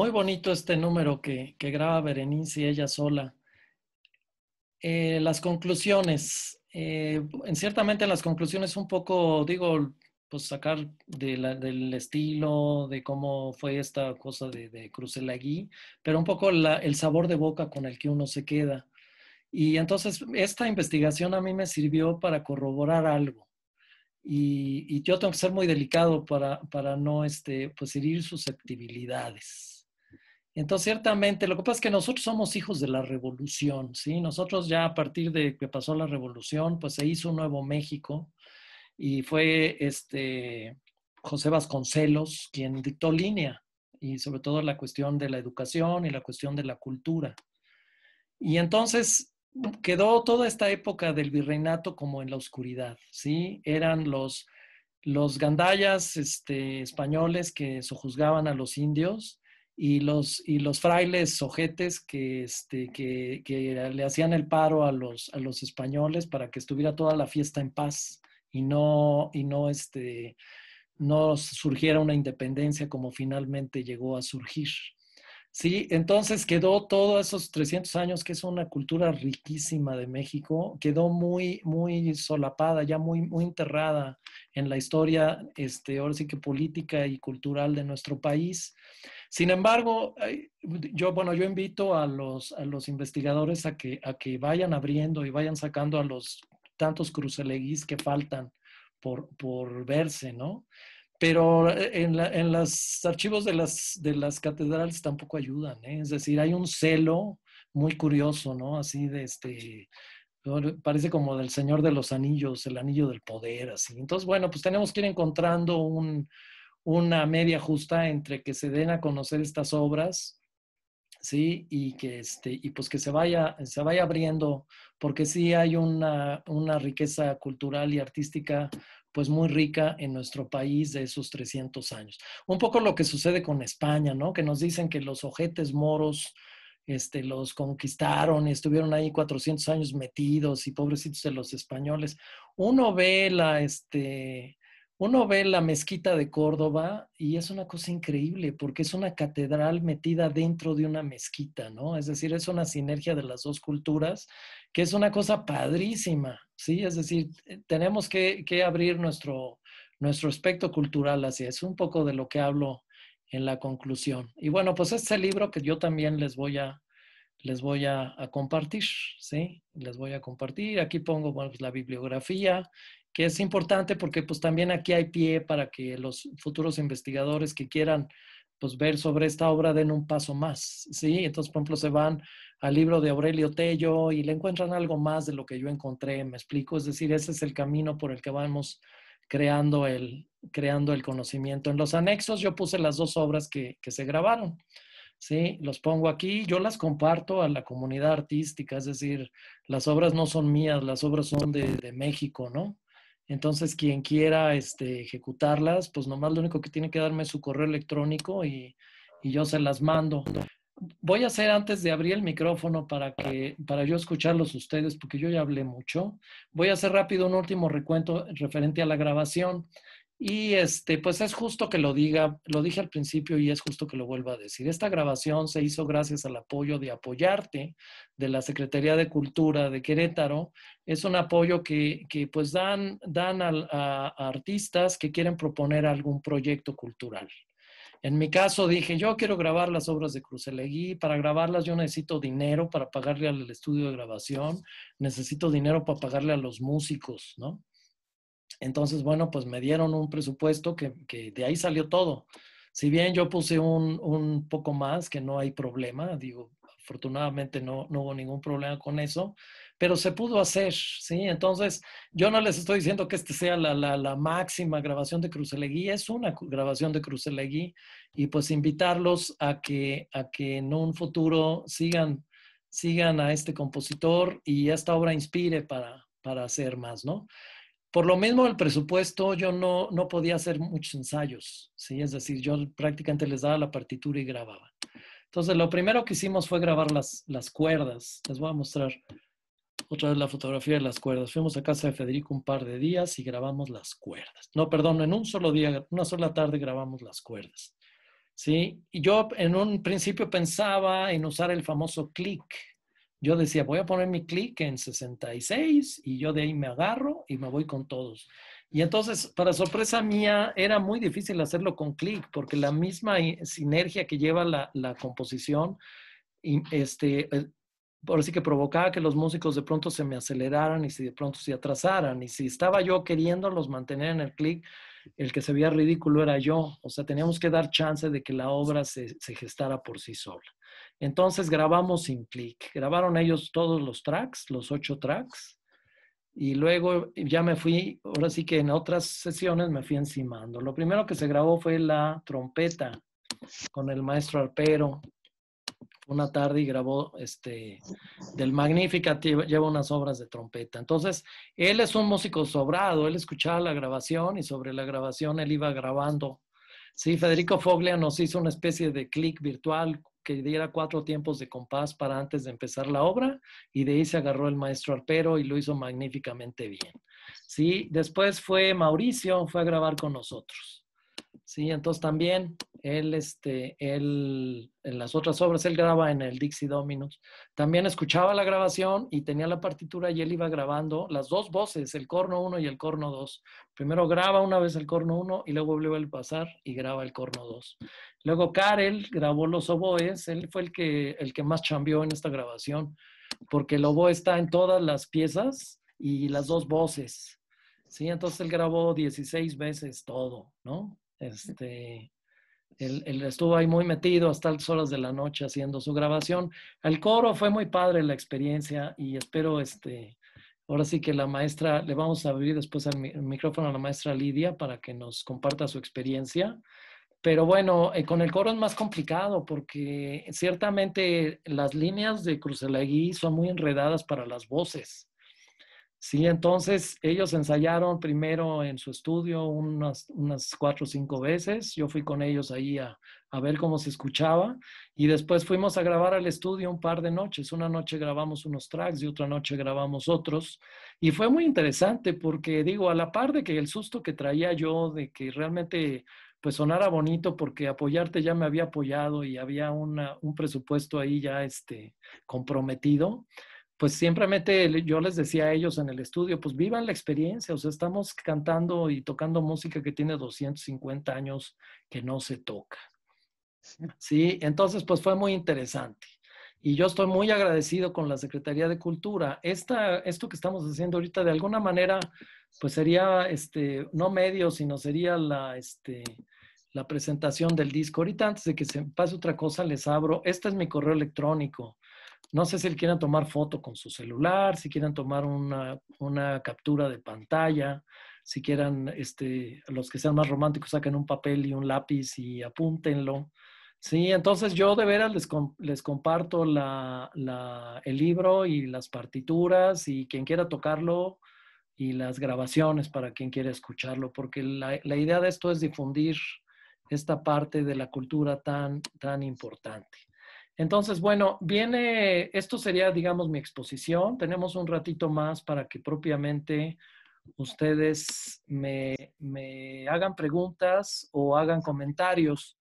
Muy bonito este número que, graba Berenice y ella sola. Eh, las conclusiones. Eh, ciertamente las conclusiones un poco, digo, pues sacar del estilo, de cómo fue esta cosa de, de Cruzelagui, pero un poco el sabor de boca con el que uno se queda. Y entonces esta investigación a mí me sirvió para corroborar algo. Y, yo tengo que ser muy delicado para, no este, pues, herir susceptibilidades. Entonces, ciertamente, lo que pasa es que nosotros somos hijos de la revolución, ¿sí? Nosotros ya a partir de que pasó la revolución, pues se hizo un nuevo México y fue este José Vasconcelos quien dictó línea y sobre todo la cuestión de la educación y la cuestión de la cultura. Y entonces quedó toda esta época del virreinato como en la oscuridad, ¿sí? Eran los, los gandayas este, españoles que sojuzgaban a los indios y los, y los frailes ojetes que, este, que, que, le hacían el paro a los, a los españoles para que estuviera toda la fiesta en paz y no, y no, este, no surgiera una independencia como finalmente llegó a surgir. Sí, entonces quedó todos esos 300 años, que es una cultura riquísima de México, quedó muy, muy solapada, ya muy, muy enterrada en la historia, este, ahora sí que política y cultural de nuestro país. Sin embargo, yo, bueno, yo invito a los, a los investigadores a que, a que vayan abriendo y vayan sacando a los tantos cruceleguís que faltan por, por verse, ¿no? pero eh, en, en los archivos de las, de las catedrales tampoco ayudan, ¿eh? es decir, hay un celo muy curioso, ¿no? Así de este, parece como del Señor de los Anillos, el Anillo del Poder, así. Entonces, bueno, pues tenemos que ir encontrando un, una media justa entre que se den a conocer estas obras, ¿sí? Y que este, y pues que se vaya, se vaya abriendo, porque sí hay una, una riqueza cultural y artística pues muy rica en nuestro país de esos 300 años. Un poco lo que sucede con España, ¿no? Que nos dicen que los ojetes moros este, los conquistaron y estuvieron ahí 400 años metidos y pobrecitos de los españoles. Uno ve la, este, uno ve la mezquita de Córdoba y es una cosa increíble porque es una catedral metida dentro de una mezquita, ¿no? Es decir, es una sinergia de las dos culturas que es una cosa padrísima. ¿sí? Es decir, eh, tenemos que, abrir nuestro, nuestro espectro cultural hacia eso, un poco de lo que hablo en la conclusión. Y bueno, pues este libro que yo también les voy a, les voy a, compartir, ¿sí? Les voy a compartir. Aquí pongo pues, la bibliografía, que es importante porque pues también aquí hay pie para que los futuros investigadores que quieran pues ver sobre esta obra den un paso más, ¿sí? Entonces, por ejemplo, se van al libro de Aurelio Tello y le encuentran algo más de lo que yo encontré, me explico, es decir, ese es el camino por el que vamos creando el, creando el conocimiento. En los anexos yo puse las dos obras que, se grabaron. ¿sí? Los pongo aquí, yo las comparto a la comunidad artística, es decir, las obras no son mías, las obras son de, México, ¿no? Entonces, quien quiera este, ejecutarlas, pues nomás lo único que tiene que darme es su correo electrónico y yo se las mando voy a hacer antes de abrir el micrófono para que para yo escucharlos ustedes, porque yo ya hablé mucho. Voy a hacer rápido un último recuento referente a la grabación. Y este, pues es justo que lo diga, lo dije al principio y es justo que lo vuelva a decir. Esta grabación se hizo gracias al apoyo de Apoyarte de la Secretaría de Cultura de Querétaro. Es un apoyo que, que pues dan, dan a artistas que quieren proponer algún proyecto cultural. En mi caso dije, yo quiero grabar las obras de Crucelegui, para grabarlas yo necesito dinero para pagarle al estudio de grabación, necesito dinero para pagarle a los músicos, ¿no? Entonces, bueno, pues me dieron un presupuesto que, que de ahí salió todo. Si bien yo puse un, un, poco más, que no hay problema, digo, afortunadamente no, no hubo ningún problema con eso, pero se pudo hacer, ¿sí? Entonces, yo no les estoy diciendo que este sea la, la, la máxima grabación de Crucelegui, es una grabación de Crucelegui, y pues invitarlos a que, a que en un futuro sigan, sigan a este compositor y esta obra inspire para, para hacer más, ¿no? Por lo mismo el presupuesto, yo no, no podía hacer muchos ensayos, ¿sí? Es decir, yo prácticamente les daba la partitura y grababa. Entonces, lo primero que hicimos fue grabar las, las cuerdas. Les voy a mostrar otra vez la fotografía de las cuerdas. Fuimos a casa de Federico un par de días y grabamos las cuerdas. No, perdón, en un solo día, una sola tarde grabamos las cuerdas. ¿Sí? Y yo en un principio pensaba en usar el famoso click. Yo decía, voy a poner mi click en 66 y yo de ahí me agarro y me voy con todos. Y entonces, para sorpresa mía, era muy difícil hacerlo con click porque la misma sinergia que lleva la, la composición este, eh, ahora sí que provocaba que los músicos de pronto se me aceleraran y si de pronto se atrasaran. Y si estaba yo queriéndolos mantener en el clic, el que se veía ridículo era yo. O sea, teníamos que dar chance de que la obra se, gestara por sí sola. Entonces grabamos sin clic. Grabaron ellos todos los tracks, los ocho tracks. Y luego ya me fui, ahora sí que en otras sesiones me fui encimando. Lo primero que se grabó fue la trompeta con el maestro Arpero una tarde y grabó este, del Magnífica, lleva unas obras de trompeta. Entonces, él es un músico sobrado, él escuchaba la grabación y sobre la grabación él iba grabando. Sí, Federico Foglia nos hizo una especie de clic virtual que diera cuatro tiempos de compás para antes de empezar la obra y de ahí se agarró el maestro arpero y lo hizo magníficamente bien. Sí, después fue Mauricio, fue a grabar con nosotros. Sí, entonces también él, este, él, en las otras obras, él graba en el Dixie Dominus. También escuchaba la grabación y tenía la partitura y él iba grabando las dos voces, el corno 1 y el corno 2. Primero graba una vez el corno 1 y luego vuelve a pasar y graba el corno 2. Luego Karel grabó los oboes, él fue el que, el que más chambeó en esta grabación, porque el oboe está en todas las piezas y las dos voces. Sí, entonces él grabó 16 veces todo, ¿no? Este, él, estuvo ahí muy metido hasta las horas de la noche haciendo su grabación. El coro fue muy padre la experiencia y espero, este, ahora sí que la maestra, le vamos a abrir después el, micrófono a la maestra Lidia para que nos comparta su experiencia. Pero bueno, eh, con el coro es más complicado porque ciertamente las líneas de Crucelaguí son muy enredadas para las voces. Sí, entonces ellos ensayaron primero en su estudio unas, unas cuatro o cinco veces. Yo fui con ellos ahí a, a, ver cómo se escuchaba y después fuimos a grabar al estudio un par de noches. Una noche grabamos unos tracks y otra noche grabamos otros. Y fue muy interesante porque digo, a la par de que el susto que traía yo de que realmente pues sonara bonito porque apoyarte ya me había apoyado y había una, un presupuesto ahí ya este comprometido pues simplemente yo les decía a ellos en el estudio, pues vivan la experiencia, o sea, estamos cantando y tocando música que tiene 250 años que no se toca. Sí, entonces pues fue muy interesante. Y yo estoy muy agradecido con la Secretaría de Cultura. Esta, esto que estamos haciendo ahorita, de alguna manera, pues sería, este, no medio, sino sería la, este, la presentación del disco. Ahorita antes de que se pase otra cosa, les abro. Este es mi correo electrónico no sé si quieren tomar foto con su celular, si quieren tomar una, captura de pantalla, si quieren, este, los que sean más románticos, saquen un papel y un lápiz y apúntenlo. Sí, entonces yo de veras les, comparto el libro y las partituras y quien quiera tocarlo y las grabaciones para quien quiera escucharlo, porque la, idea de esto es difundir esta parte de la cultura tan importante. Entonces, bueno, viene, esto sería, digamos, mi exposición. Tenemos un ratito más para que propiamente ustedes me, hagan preguntas o hagan comentarios.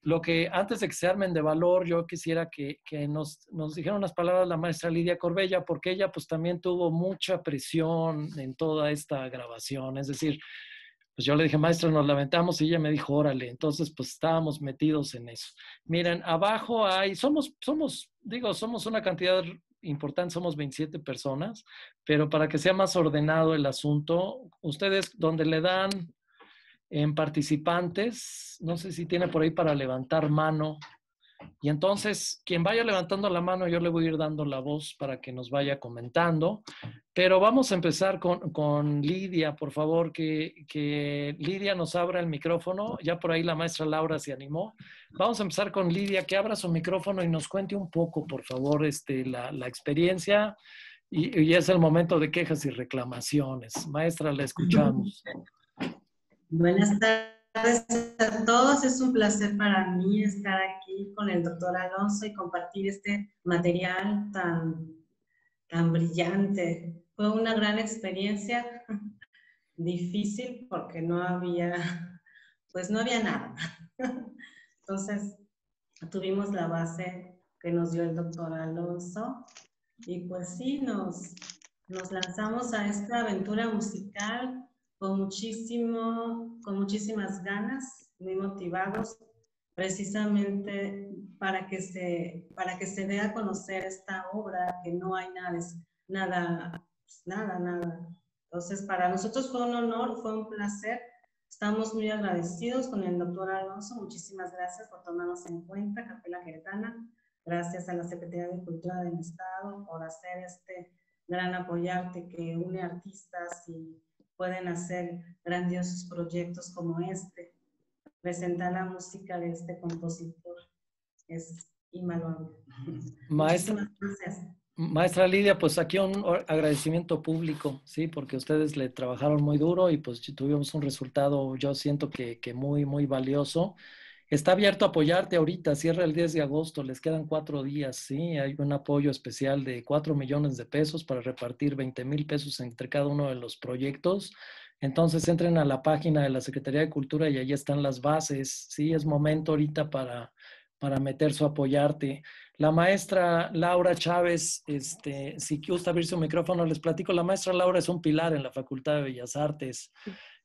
Lo que antes de que se armen de valor, yo quisiera que, nos, nos dijera unas palabras la maestra Lidia Corbella, porque ella pues también tuvo mucha presión en toda esta grabación. Es decir, pues yo le dije, maestro, nos lamentamos y ella me dijo, órale, entonces pues estábamos metidos en eso. Miren, abajo hay, somos, somos, digo, somos una cantidad importante, somos 27 personas, pero para que sea más ordenado el asunto, ustedes donde le dan en participantes, no sé si tiene por ahí para levantar mano y entonces, quien vaya levantando la mano, yo le voy a ir dando la voz para que nos vaya comentando. Pero vamos a empezar con, con Lidia, por favor, que, que, Lidia nos abra el micrófono. Ya por ahí la maestra Laura se animó. Vamos a empezar con Lidia, que abra su micrófono y nos cuente un poco, por favor, este, la, la experiencia. Y, y, es el momento de quejas y reclamaciones. Maestra, la escuchamos. Buenas tardes. Gracias a todos. Es un placer para mí estar aquí con el doctor Alonso y compartir este material tan, tan brillante. Fue una gran experiencia, difícil porque no había, pues no había nada. Entonces, tuvimos la base que nos dio el doctor Alonso y pues sí, nos, nos lanzamos a esta aventura musical con, muchísimo, con muchísimas ganas, muy motivados, precisamente para que, se, para que se dé a conocer esta obra, que no hay nada, nada, pues nada, nada. Entonces, para nosotros fue un honor, fue un placer. Estamos muy agradecidos con el doctor Alonso. Muchísimas gracias por tomarnos en cuenta, Capela Queretana. Gracias a la Secretaría de Cultura del Estado por hacer este gran apoyarte que une artistas y pueden hacer grandiosos proyectos como este. Presentar la música de este compositor es invaluable. Maestra, Maestra Lidia, pues aquí un agradecimiento público, ¿sí? Porque ustedes le trabajaron muy duro y pues tuvimos un resultado, yo siento que, que muy, muy valioso. Está abierto a apoyarte ahorita, cierra el 10 de agosto, les quedan cuatro días, sí, hay un apoyo especial de cuatro millones de pesos para repartir 20 mil pesos entre cada uno de los proyectos. Entonces entren a la página de la Secretaría de Cultura y ahí están las bases, sí, es momento ahorita para, para meterse a apoyarte. La maestra Laura Chávez, este, si gusta abrir su micrófono, les platico, la maestra Laura es un pilar en la Facultad de Bellas Artes.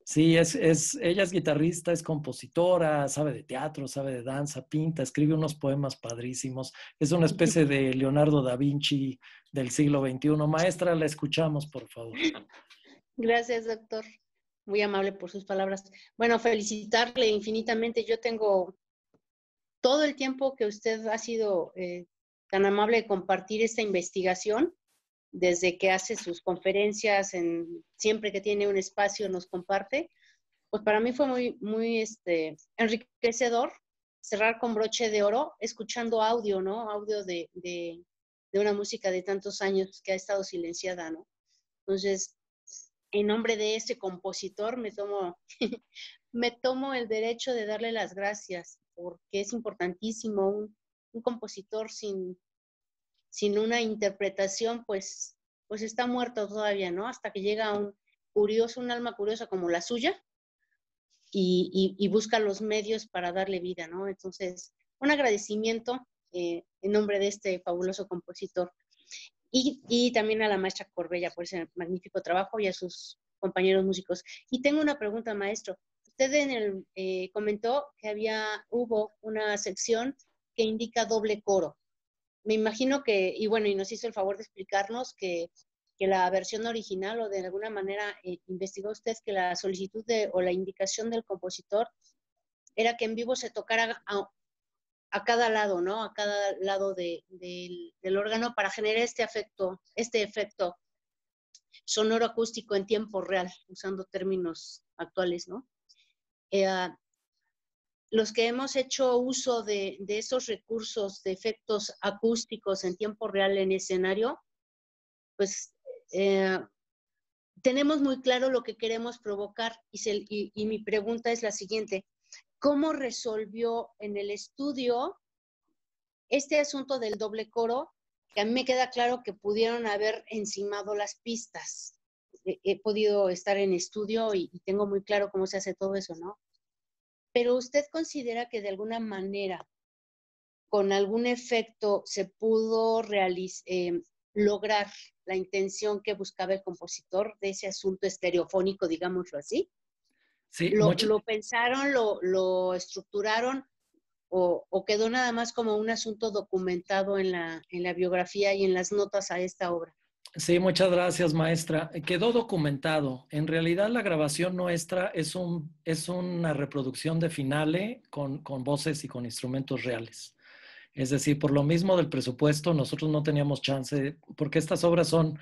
Sí, es, es, ella es guitarrista, es compositora, sabe de teatro, sabe de danza, pinta, escribe unos poemas padrísimos. Es una especie de Leonardo da Vinci del siglo XXI. Maestra, la escuchamos, por favor. Gracias, doctor. Muy amable por sus palabras. Bueno, felicitarle infinitamente. Yo tengo todo el tiempo que usted ha sido eh, tan amable de compartir esta investigación desde que hace sus conferencias, en, siempre que tiene un espacio nos comparte, pues para mí fue muy, muy este, enriquecedor cerrar con broche de oro escuchando audio, ¿no? Audio de, una música de tantos años que ha estado silenciada, ¿no? Entonces, en nombre de ese compositor me tomo, me tomo el derecho de darle las gracias, porque es importantísimo un compositor sin, sin una interpretación, pues, pues está muerto todavía, ¿no? Hasta que llega un curioso, un alma curiosa como la suya y, busca los medios para darle vida, ¿no? Entonces, un agradecimiento eh, en nombre de este fabuloso compositor. Y, también a la maestra Corbella por ese magnífico trabajo y a sus compañeros músicos. Y tengo una pregunta, maestro. Usted en el, eh, comentó que había, hubo una sección que indica doble coro me imagino que, y bueno, y nos hizo el favor de explicarnos que, la versión original o de alguna manera eh, investigó usted que la solicitud de, o la indicación del compositor era que en vivo se tocara a, cada lado, ¿no? A cada lado del órgano para generar este afecto, este efecto sonoro acústico en tiempo real, usando términos actuales, ¿no? Eh, los que hemos hecho uso de, esos recursos de efectos acústicos en tiempo real en escenario, pues eh, tenemos muy claro lo que queremos provocar y, mi pregunta es la siguiente. ¿Cómo resolvió en el estudio este asunto del doble coro? Que a mí me queda claro que pudieron haber encimado las pistas. He, podido estar en estudio y tengo muy claro cómo se hace todo eso, ¿no? pero usted considera que de alguna manera, con algún efecto, se pudo em, lograr la intención que buscaba el compositor de ese asunto estereofónico, digámoslo así. Sí, lo, pensaron, lo, estructuraron o, quedó nada más como un asunto documentado en la biografía y en las notas a esta obra. Sí, muchas gracias, maestra. Quedó documentado. En realidad, la grabación nuestra es, una reproducción de finale con, voces y con instrumentos reales. Es decir, por lo mismo del presupuesto, nosotros no teníamos chance, porque estas obras son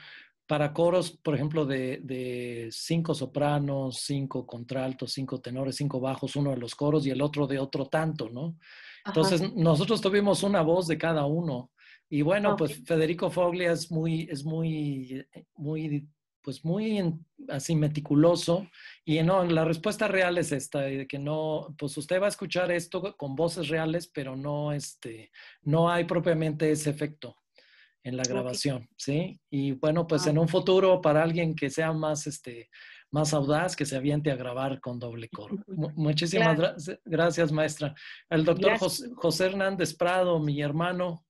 para coros, por ejemplo, de, cinco sopranos, cinco contraltos, cinco tenores, cinco bajos, uno de los coros y el otro de otro tanto, ¿no? Entonces, nosotros tuvimos una voz de cada uno y bueno, pues Federico Foglia es muy, es muy, muy, pues muy así meticuloso. Y no, la respuesta real es esta, de que no, pues usted va a escuchar esto con voces reales, pero no, este, no hay propiamente ese efecto en la grabación, ¿sí? Y bueno, pues ah. en un futuro para alguien que sea más, este, más audaz, que se aviente a grabar con doble coro. muchísimas gracias. maestra. El doctor José Hernández Prado, mi hermano,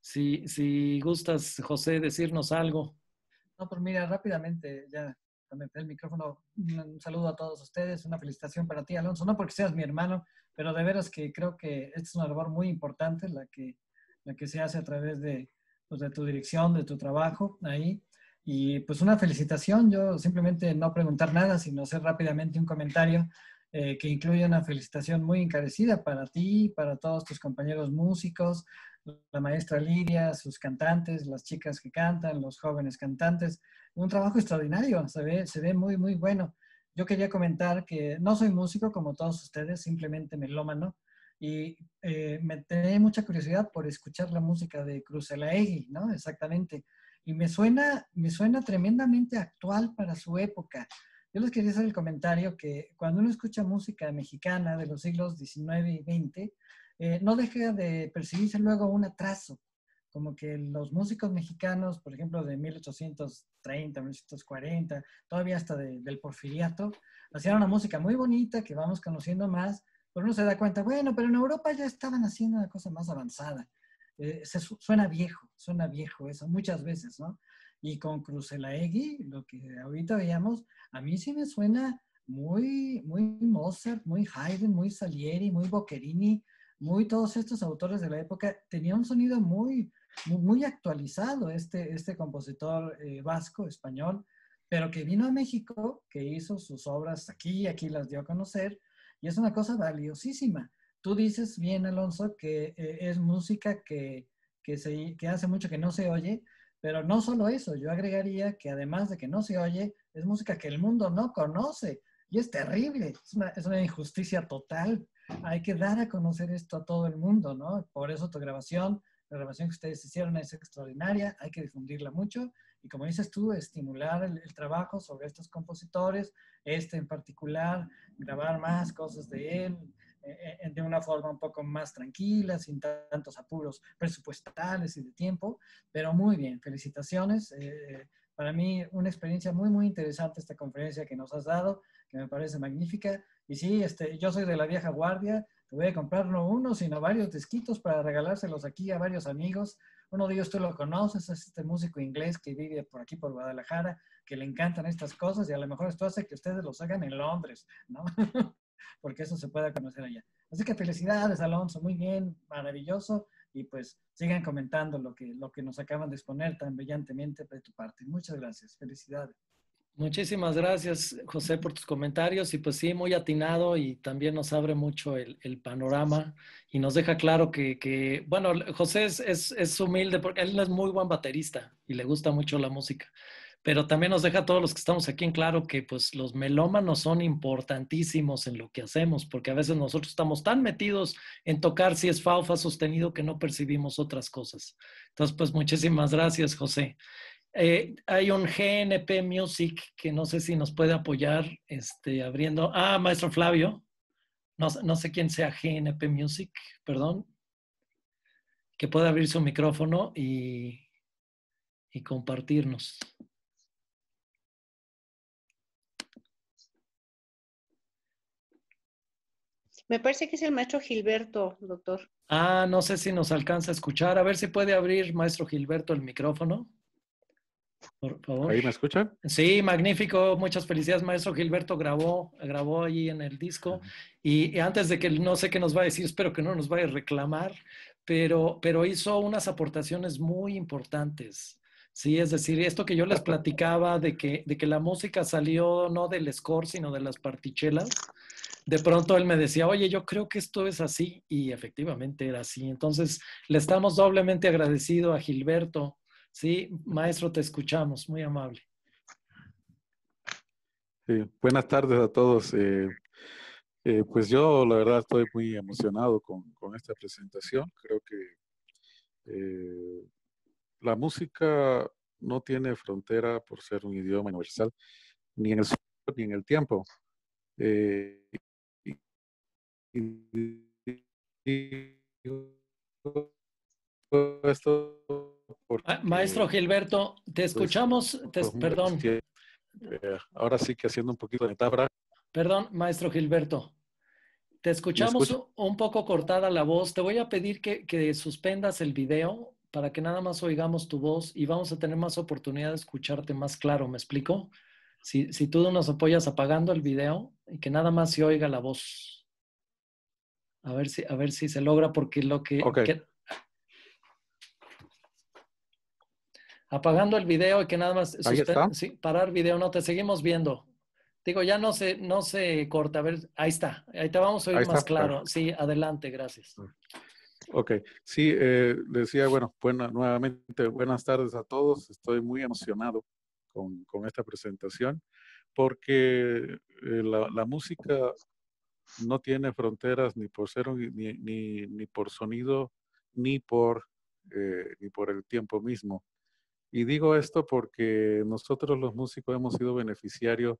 si, si gustas, José, decirnos algo. No, pues mira, rápidamente, ya también el micrófono, un saludo a todos ustedes, una felicitación para ti, Alonso, no porque seas mi hermano, pero de veras que creo que esta es una labor muy importante, la que, la que se hace a través de, pues, de tu dirección, de tu trabajo ahí. Y pues una felicitación, yo simplemente no preguntar nada, sino hacer rápidamente un comentario eh, que incluye una felicitación muy encarecida para ti, para todos tus compañeros músicos, la maestra Lidia, sus cantantes, las chicas que cantan, los jóvenes cantantes. Un trabajo extraordinario, se ve, muy, muy bueno. Yo quería comentar que no soy músico como todos ustedes, simplemente melómano, y eh, me tenía mucha curiosidad por escuchar la música de Egi, ¿no? Exactamente. Y me suena, me suena tremendamente actual para su época. Yo les quería hacer el comentario que cuando uno escucha música mexicana de los siglos XIX y XX, eh, no deja de percibirse luego un atraso, como que los músicos mexicanos, por ejemplo, de 1830, 1840, todavía hasta del porfiriato, hacían una música muy bonita que vamos conociendo más, pero uno se da cuenta, bueno, pero en Europa ya estaban haciendo una cosa más avanzada. Eh, se, suena viejo, suena viejo eso muchas veces, ¿no? Y con Cruzelaegui, lo que ahorita veíamos, a mí sí me suena muy, muy Mozart, muy Haydn, muy Salieri, muy Boccherini, muy todos estos autores de la época. Tenía un sonido muy, muy, actualizado este, este compositor eh, vasco, español, pero que vino a México, que hizo sus obras aquí, y aquí las dio a conocer, y es una cosa valiosísima. Tú dices bien, Alonso, que eh, es música que, que, se, que hace mucho que no se oye, pero no solo eso, yo agregaría que además de que no se oye, es música que el mundo no conoce y es terrible, es una, injusticia total. Hay que dar a conocer esto a todo el mundo, ¿no? Por eso tu grabación, la grabación que ustedes hicieron es extraordinaria, hay que difundirla mucho y como dices tú, estimular el, trabajo sobre estos compositores, este en particular, grabar más cosas de él, eh, eh, de una forma un poco más tranquila, sin tantos apuros presupuestales y de tiempo, pero muy bien, felicitaciones. Eh, para mí una experiencia muy, muy interesante esta conferencia que nos has dado, que me parece magnífica. Y sí, este, yo soy de la vieja guardia, te voy a comprar no uno, sino varios disquitos para regalárselos aquí a varios amigos. Uno de ellos tú lo conoces, es este músico inglés que vive por aquí, por Guadalajara, que le encantan estas cosas y a lo mejor esto hace que ustedes los hagan en Londres, ¿no? porque eso se pueda conocer allá. Así que felicidades, Alonso, muy bien, maravilloso, y pues sigan comentando lo que, lo que nos acaban de exponer tan brillantemente de tu parte. Muchas gracias, felicidades. Muchísimas gracias, José, por tus comentarios. Y pues sí, muy atinado y también nos abre mucho el, el panorama y nos deja claro que, que bueno, José es, es, es, humilde porque él es muy buen baterista y le gusta mucho la música pero también nos deja a todos los que estamos aquí en claro que pues los melómanos son importantísimos en lo que hacemos, porque a veces nosotros estamos tan metidos en tocar si es fa sostenido que no percibimos otras cosas. Entonces, pues muchísimas gracias, José. Eh, hay un GNP Music que no sé si nos puede apoyar este, abriendo. Ah, maestro Flavio. No, no sé quién sea GNP Music, perdón. Que pueda abrir su micrófono y, y compartirnos. Me parece que es el maestro Gilberto, doctor. Ah, no sé si nos alcanza a escuchar. A ver si puede abrir, maestro Gilberto, el micrófono. Por favor. ¿Ahí me escuchan? Sí, magnífico. Muchas felicidades, maestro Gilberto. Grabó, grabó ahí en el disco. y, antes de que no sé qué nos va a decir, espero que no nos vaya a reclamar, pero, pero hizo unas aportaciones muy importantes. Sí, es decir, esto que yo les platicaba de que, de que la música salió no del score, sino de las partichelas de pronto él me decía, oye, yo creo que esto es así y efectivamente era así. Entonces, le estamos doblemente agradecido a Gilberto. Sí, maestro, te escuchamos, muy amable. buenas tardes a todos. Eh, eh, pues yo la verdad estoy muy emocionado con, esta presentación. Creo que eh, la música no tiene frontera por ser un idioma universal, ni en el ni en el tiempo. Ah, maestro Gilberto, te pues, escuchamos, pues, perdón. Eh, ahora sí que haciendo un poquito de tabla. Perdón, maestro Gilberto, te escuchamos un poco cortada la voz. Te voy a pedir que, suspendas el video para que nada más oigamos tu voz y vamos a tener más oportunidad de escucharte más claro, ¿me explico? Si, si tú nos apoyas apagando el video y que nada más se oiga la voz. A ver si, a ver si se logra, porque lo que, apagando el video y que nada más parar video, no te seguimos viendo. Digo, ya no se, no se corta. A ver, ahí está. Ahí te vamos a oír más claro. Sí, adelante, gracias. Mm. Ok, sí, eh, decía, bueno, nuevamente buenas tardes a todos. Estoy muy emocionado con, esta presentación porque eh, la, música no tiene fronteras ni por ser ni, ni, por sonido, ni por, eh, ni por el tiempo mismo. Y digo esto porque nosotros los músicos hemos sido beneficiarios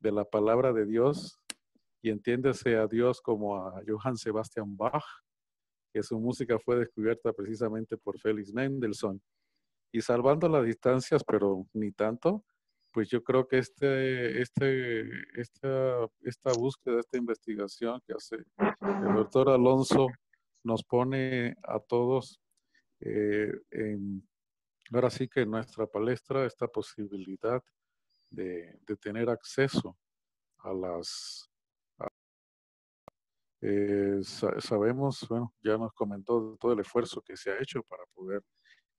de la palabra de Dios y entiéndese a Dios como a Johann Sebastian Bach, que su música fue descubierta precisamente por Felix Mendelssohn. Y salvando las distancias, pero ni tanto, pues yo creo que este, este, esta, esta búsqueda, esta investigación que hace el doctor Alonso nos pone a todos eh, en, ahora sí que en nuestra palestra esta posibilidad de, tener acceso a las... Eh, sabemos, bueno, ya nos comentó todo el esfuerzo que se ha hecho para poder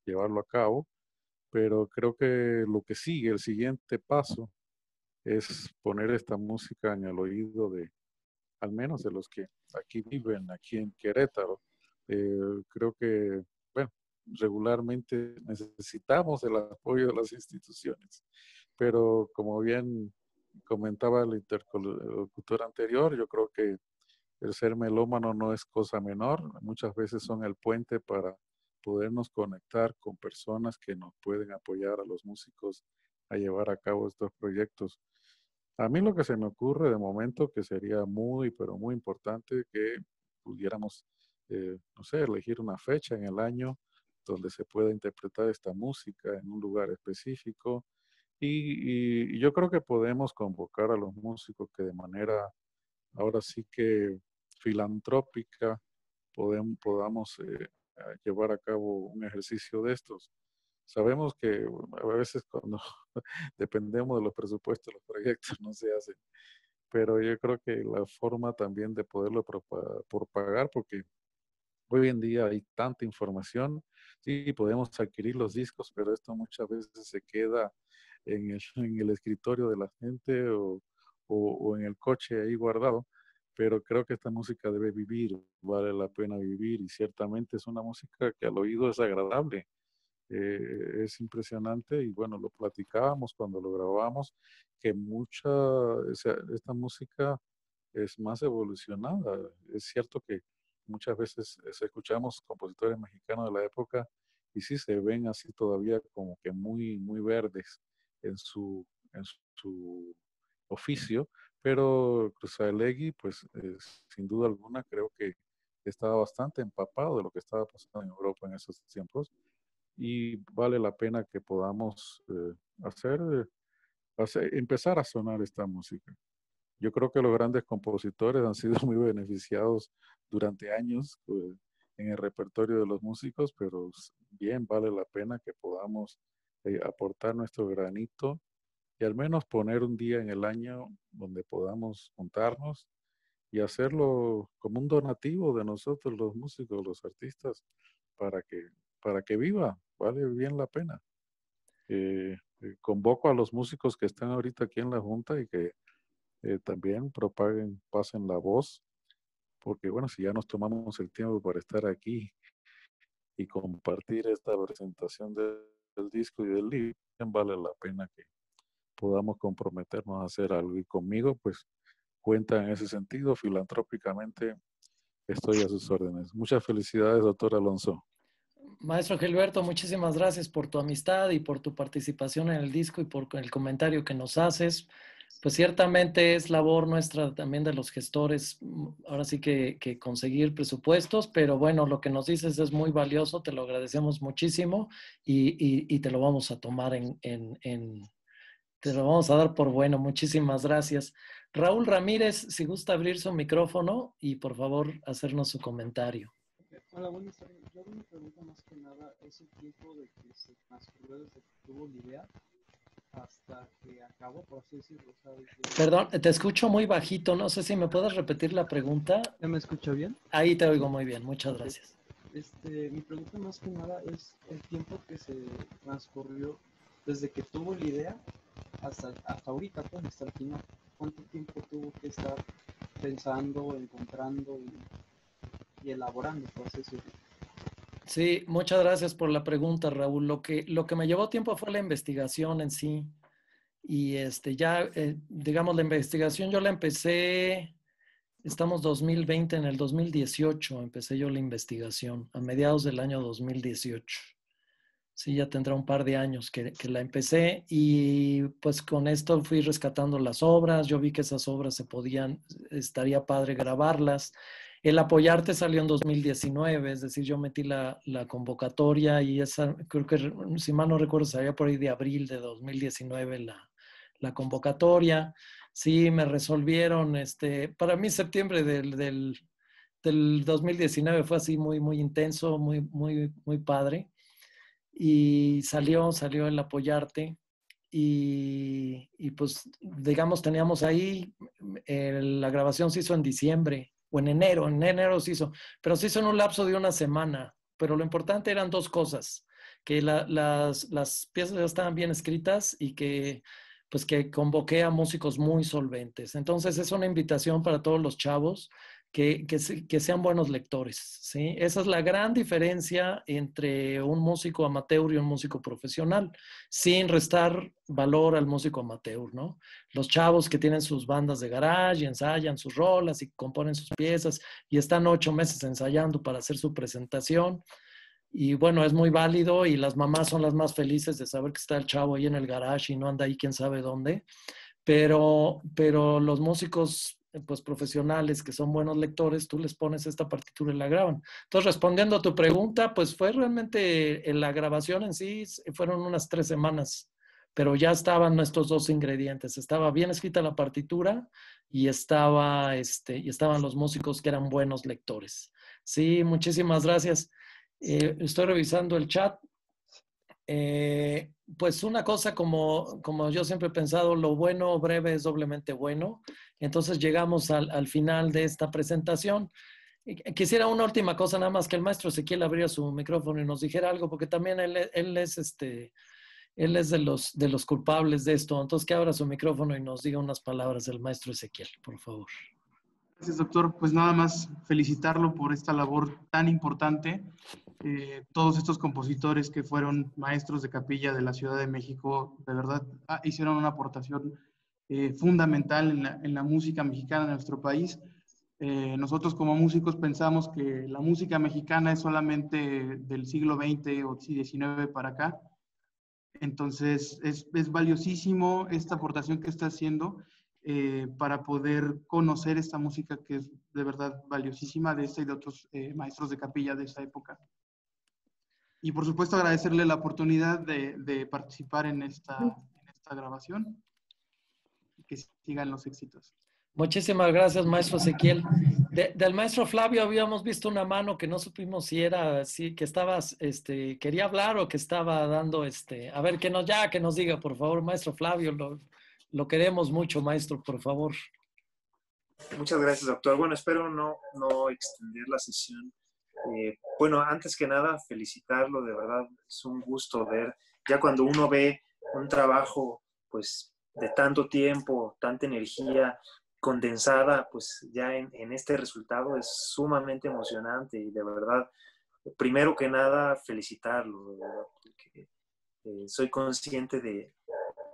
llevarlo a cabo pero creo que lo que sigue, el siguiente paso, es poner esta música en el oído de, al menos de los que aquí viven, aquí en Querétaro. Eh, creo que, bueno, regularmente necesitamos el apoyo de las instituciones, pero como bien comentaba el interlocutor anterior, yo creo que el ser melómano no es cosa menor, muchas veces son el puente para podernos conectar con personas que nos pueden apoyar a los músicos a llevar a cabo estos proyectos. A mí lo que se me ocurre de momento que sería muy, pero muy importante que pudiéramos, eh, no sé, elegir una fecha en el año donde se pueda interpretar esta música en un lugar específico. Y, yo creo que podemos convocar a los músicos que de manera, ahora sí que filantrópica, podemos, podamos eh, llevar a cabo un ejercicio de estos. Sabemos que a veces cuando dependemos de los presupuestos, los proyectos no se hacen, pero yo creo que la forma también de poderlo propagar, porque hoy en día hay tanta información, sí, podemos adquirir los discos, pero esto muchas veces se queda en el, en el escritorio de la gente o, o en el coche ahí guardado pero creo que esta música debe vivir, vale la pena vivir y ciertamente es una música que al oído es agradable. Eh, es impresionante y bueno, lo platicábamos cuando lo grabamos, que mucha, esta música es más evolucionada. Es cierto que muchas veces eh, escuchamos compositores mexicanos de la época y sí se ven así todavía como que muy, muy verdes en su oficio, pero Cruzalegui, pues, pues eh, sin duda alguna, creo que estaba bastante empapado de lo que estaba pasando en Europa en esos tiempos y vale la pena que podamos eh, eh, hacer, empezar a sonar esta música. Yo creo que los grandes compositores han sido muy beneficiados durante años en el repertorio de los músicos, pero bien vale la pena que podamos aportar nuestro granito y al menos poner un día en el año donde podamos juntarnos y hacerlo como un donativo de nosotros los músicos, los artistas, para que, para que viva, vale bien la pena. Eh, eh, convoco a los músicos que están ahorita aquí en la Junta y que eh, también propaguen, pasen la voz, porque bueno, si ya nos tomamos el tiempo para estar aquí y compartir esta presentación del disco y del libro, vale la pena que, podamos comprometernos a hacer algo. Y conmigo, pues, cuenta en ese sentido, filantrópicamente estoy a sus órdenes. Muchas felicidades, doctor Alonso. Maestro Gilberto, muchísimas gracias por tu amistad y por tu participación en el disco y por el comentario que nos haces. Pues ciertamente es labor nuestra también de los gestores, mm, ahora sí que, conseguir presupuestos, pero bueno, lo que nos dices es muy valioso, te lo agradecemos muchísimo y, y, y te lo vamos a tomar en, en, en, te lo vamos a dar por bueno. Muchísimas gracias. Raúl Ramírez, si gusta abrir su micrófono y por favor hacernos su comentario. Hola, buenas tardes. Yo me pregunta más que nada ¿es el tiempo de que se transcurrió desde que tuvo la idea hasta que acabó, Perdón, te escucho muy bajito. No sé si me puedes repetir la pregunta. me escucho bien? Ahí te oigo muy bien. Muchas gracias. Este, mi pregunta más que nada es el tiempo que se transcurrió desde que tuvo la idea hasta, hasta ahorita, pues, hasta el final? ¿Cuánto tiempo tuvo que estar pensando, encontrando y, elaborando, Sí, muchas gracias por la pregunta, Raúl. Lo que, lo que me llevó tiempo fue la investigación en sí. Y este, ya, eh, digamos, la investigación yo la empecé, estamos 2020, en el 2018 empecé yo la investigación, a mediados del año 2018. Sí, ya tendrá un par de años que, la empecé y pues con esto fui rescatando las obras, yo vi que esas obras se podían, estaría padre grabarlas. El apoyarte salió en 2019, es decir, yo metí la, convocatoria y esa, creo que si mal no recuerdo, salía por ahí de abril de 2019 la, convocatoria. Sí, me resolvieron, este, para mí septiembre del, del 2019 fue así muy, muy intenso, muy, muy, muy padre y salió, salió el apoyarte. Y, y pues, digamos, teníamos ahí, la grabación se hizo en diciembre o en enero, en enero se hizo, pero se hizo en un lapso de una semana. Pero lo importante eran dos cosas, que las, las piezas ya estaban bien escritas y que pues que convoqué a músicos muy solventes. Entonces es una invitación para todos los chavos que, sean buenos lectores. ¿sí? Esa es la gran diferencia entre un músico amateur y un músico profesional, sin restar valor al músico amateur. ¿no? Los chavos que tienen sus bandas de garage y ensayan sus rolas y componen sus piezas y están ocho meses ensayando para hacer su presentación. Y bueno, es muy válido y las mamás son las más felices de saber que está el chavo ahí en el garage y no anda ahí quién sabe dónde. Pero, pero los músicos eh, pues, profesionales que son buenos lectores, tú les pones esta partitura y la graban. Entonces, respondiendo a tu pregunta, pues fue realmente en la grabación en sí, fueron unas tres semanas, pero ya estaban nuestros dos ingredientes. Estaba bien escrita la partitura y, estaba, este, y estaban los músicos que eran buenos lectores. Sí, muchísimas gracias. Eh, estoy revisando el chat. Eh, pues una cosa como, como yo siempre he pensado, lo bueno breve es doblemente bueno. Entonces llegamos al, final de esta presentación. Quisiera una última cosa, nada más que el maestro Ezequiel abriera su micrófono y nos dijera algo, porque también él, es este él es de los de los culpables de esto. Entonces que abra su micrófono y nos diga unas palabras del maestro Ezequiel, por favor. Gracias, doctor. Pues nada más felicitarlo por esta labor tan importante eh, todos estos compositores que fueron maestros de capilla de la Ciudad de México, de verdad, ah, hicieron una aportación eh, fundamental en la, música mexicana en nuestro país. Eh, nosotros como músicos pensamos que la música mexicana es solamente del siglo XX o XIX para acá. Entonces es, valiosísimo esta aportación que está haciendo para poder conocer esta música que es de verdad valiosísima de esta y de otros maestros de capilla de esa época y por supuesto agradecerle la oportunidad de, participar en esta, grabación y que sigan los éxitos. Muchísimas gracias, maestro Ezequiel. del maestro Flavio habíamos visto una mano que no supimos si era así, que estabas, este, quería hablar o que estaba dando, este, a ver, que nos, ya, que nos diga, por favor, maestro Flavio, lo, queremos mucho, maestro, por favor. Muchas gracias, doctor. Bueno, espero no, no extender la sesión eh, bueno, antes que nada, felicitarlo, de verdad, es un gusto ver, ya cuando uno ve un trabajo, pues, de tanto tiempo, tanta energía condensada, pues, ya en, este resultado es sumamente emocionante y de verdad, primero que nada, felicitarlo, porque eh, soy consciente de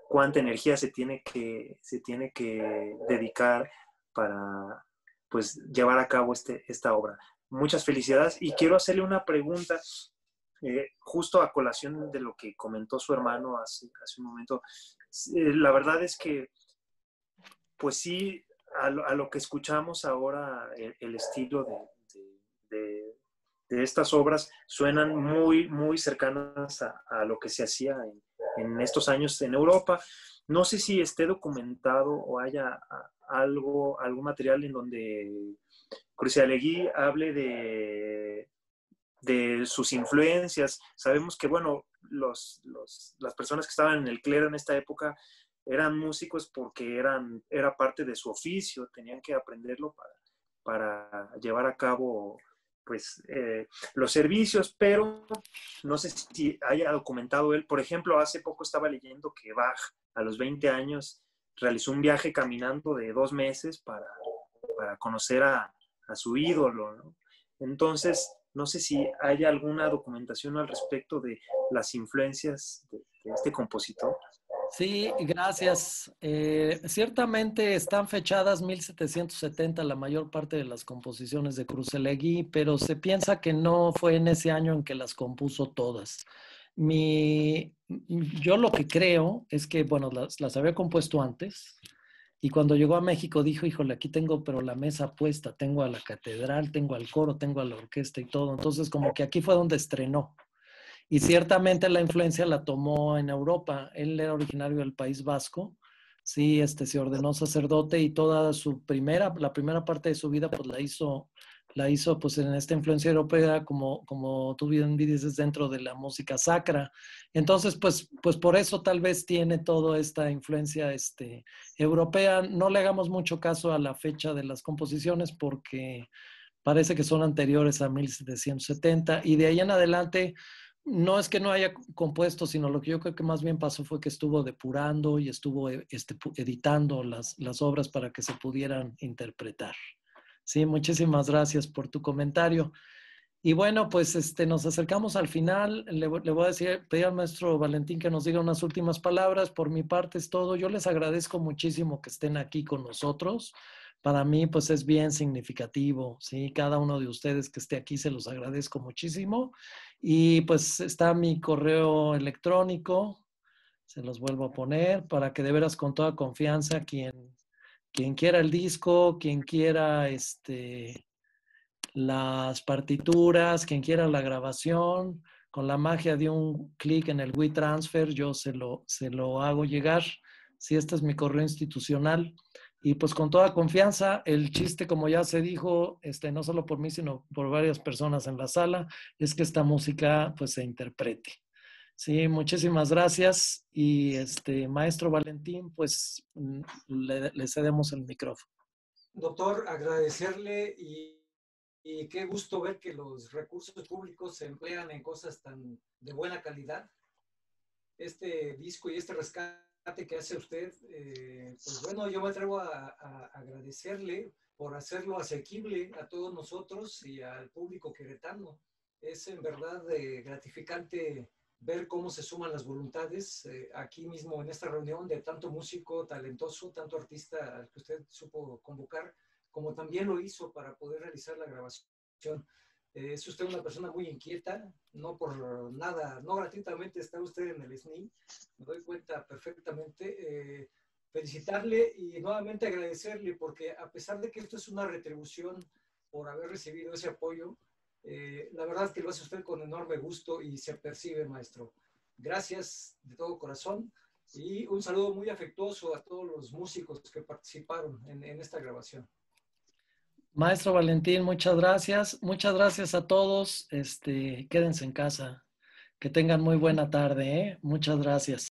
cuánta energía se tiene que, se tiene que dedicar para, pues llevar a cabo este, esta obra muchas felicidades y quiero hacerle una pregunta eh, justo a colación de lo que comentó su hermano hace, hace un momento. Eh, la verdad es que, pues sí, a lo, que escuchamos ahora, el, estilo de, estas obras suenan muy, muy cercanas a, a lo que se hacía en, en estos años en Europa. No sé si esté documentado o haya algo, algún material en donde Crucialegui hable de, de sus influencias. Sabemos que, bueno, los, las personas que estaban en el clero en esta época eran músicos porque eran, era parte de su oficio, tenían que aprenderlo para, para llevar a cabo pues, eh, los servicios, pero no sé si haya documentado él. Por ejemplo, hace poco estaba leyendo que Bach, a los 20 años, realizó un viaje caminando de dos meses para, conocer a, su ídolo. Entonces, no sé si hay alguna documentación al respecto de las influencias de este compositor. Sí, gracias. Eh, ciertamente están fechadas 1770 la mayor parte de las composiciones de Cruzelegui, pero se piensa que no fue en ese año en que las compuso todas. yo lo que creo es que, bueno, las, las había compuesto antes, y cuando llegó a México dijo, híjole, aquí tengo pero la mesa puesta, tengo a la catedral, tengo al coro, tengo a la orquesta y todo. Entonces como que aquí fue donde estrenó. Y ciertamente la influencia la tomó en Europa. Él era originario del País Vasco, sí, este, se ordenó sacerdote y toda su primera, la primera parte de su vida, pues la hizo, la hizo pues en esta influencia europea, como, como tú bien dices, dentro de la música sacra. Entonces, pues, pues por eso tal vez tiene toda esta influencia este, europea. No le hagamos mucho caso a la fecha de las composiciones porque parece que son anteriores a 1770 y de ahí en adelante no es que no haya compuesto, sino lo que yo creo que más bien pasó fue que estuvo depurando y estuvo eh, este, editando las, obras para que se pudieran interpretar. Sí, muchísimas gracias por tu comentario. Y bueno, pues este, nos acercamos al final. Le, voy a decir, pedir al maestro Valentín que nos diga unas últimas palabras. Por mi parte es todo. Yo les agradezco muchísimo que estén aquí con nosotros. Para mí, pues es bien significativo, ¿sí? Cada uno de ustedes que esté aquí se los agradezco muchísimo. Y pues está mi correo electrónico, se los vuelvo a poner, para que de veras con toda confianza quien, quien quiera el disco, quien quiera este, las partituras, quien quiera la grabación, con la magia de un clic en el WeTransfer, yo se lo, se lo hago llegar. Si este es mi correo institucional. Y pues con toda confianza, el chiste, como ya se dijo, este, no solo por mí, sino por varias personas en la sala, es que esta música pues se interprete. Sí, muchísimas gracias. Y este, maestro Valentín, pues mm, le, cedemos el micrófono. Doctor, agradecerle y, qué gusto ver que los recursos públicos se emplean en cosas tan de buena calidad. Este disco y este rescate que hace usted, eh, pues bueno, yo me atrevo a, agradecerle por hacerlo asequible a todos nosotros y al público queretano. Es en verdad eh, gratificante ver cómo se suman las voluntades eh, aquí mismo en esta reunión de tanto músico talentoso, tanto artista al que usted supo convocar, como también lo hizo para poder realizar la grabación. Eh, es usted una persona muy inquieta, no por nada, no gratuitamente está usted en el SNI, me doy cuenta perfectamente. Eh, felicitarle y nuevamente agradecerle porque a pesar de que esto es una retribución por haber recibido ese apoyo, eh, la verdad es que lo hace usted con enorme gusto y se percibe, maestro. Gracias de todo corazón y un saludo muy afectuoso a todos los músicos que participaron en esta grabación. Maestro Valentín, muchas gracias. Muchas gracias a todos. Este, quédense en casa. Que tengan muy buena tarde. ¿eh? Muchas gracias.